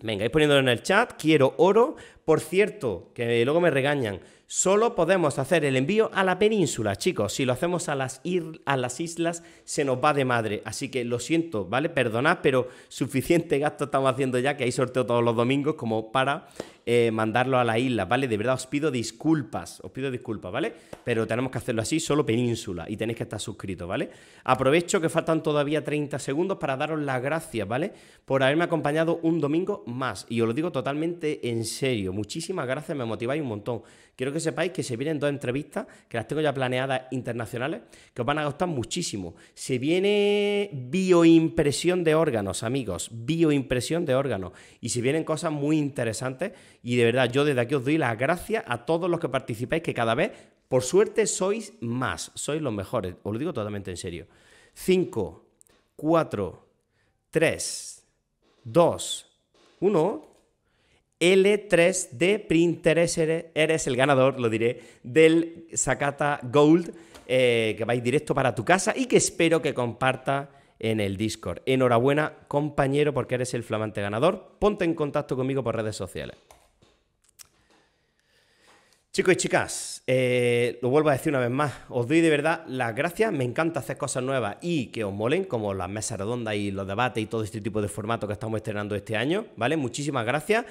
Venga, ir poniéndolo en el chat. Quiero oro. Por cierto, que luego me regañan. Solo podemos hacer el envío a la península, chicos. Si lo hacemos a las, a las islas, se nos va de madre. Así que lo siento, ¿vale? Perdonad, pero suficiente gasto estamos haciendo ya, que hay sorteo todos los domingos, como para eh, mandarlo a la isla, ¿vale? De verdad os pido disculpas, os pido disculpas, ¿vale? Pero tenemos que hacerlo así, solo península, y tenéis que estar suscritos, ¿vale? Aprovecho que faltan todavía 30 segundos para daros las gracias, ¿vale? Por haberme acompañado un domingo más, y os lo digo totalmente en serio, muchísimas gracias, me motiváis un montón. Quiero que sepáis que se vienen dos entrevistas, que las tengo ya planeadas internacionales, que os van a gustar muchísimo. Se viene bioimpresión de órganos, amigos, bioimpresión de órganos, y se vienen cosas muy interesantes y de verdad, yo desde aquí os doy las gracias a todos los que participáis, que cada vez, por suerte, sois más, sois los mejores. Os lo digo totalmente en serio. 5, 4, 3, 2, 1. L3 d Printeres, eres el ganador, lo diré, del Sakata Gold, eh, que vais directo para tu casa y que espero que comparta en el Discord. Enhorabuena, compañero, porque eres el flamante ganador. Ponte en contacto conmigo por redes sociales. Chicos y chicas, eh, lo vuelvo a decir una vez más, os doy de verdad las gracias, me encanta hacer cosas nuevas y que os molen, como las mesas redondas y los debates y todo este tipo de formato que estamos estrenando este año, ¿vale? Muchísimas gracias.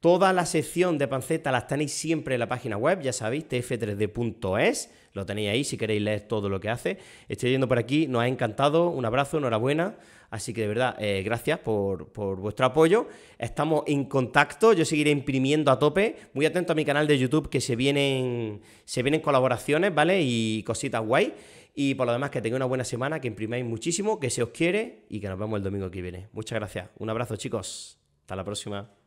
Toda la sección de panceta las tenéis siempre en la página web, ya sabéis, tf3d.es, lo tenéis ahí si queréis leer todo lo que hace. Estoy yendo por aquí, nos ha encantado, un abrazo, enhorabuena. Así que de verdad, eh, gracias por, vuestro apoyo. Estamos en contacto, yo seguiré imprimiendo a tope. Muy atento a mi canal de YouTube que se vienen, se vienen colaboraciones, ¿vale? Y cositas guay. Y por lo demás, que tengáis una buena semana, que imprimáis muchísimo, que se os quiere y que nos vemos el domingo que viene. Muchas gracias. Un abrazo, chicos. Hasta la próxima.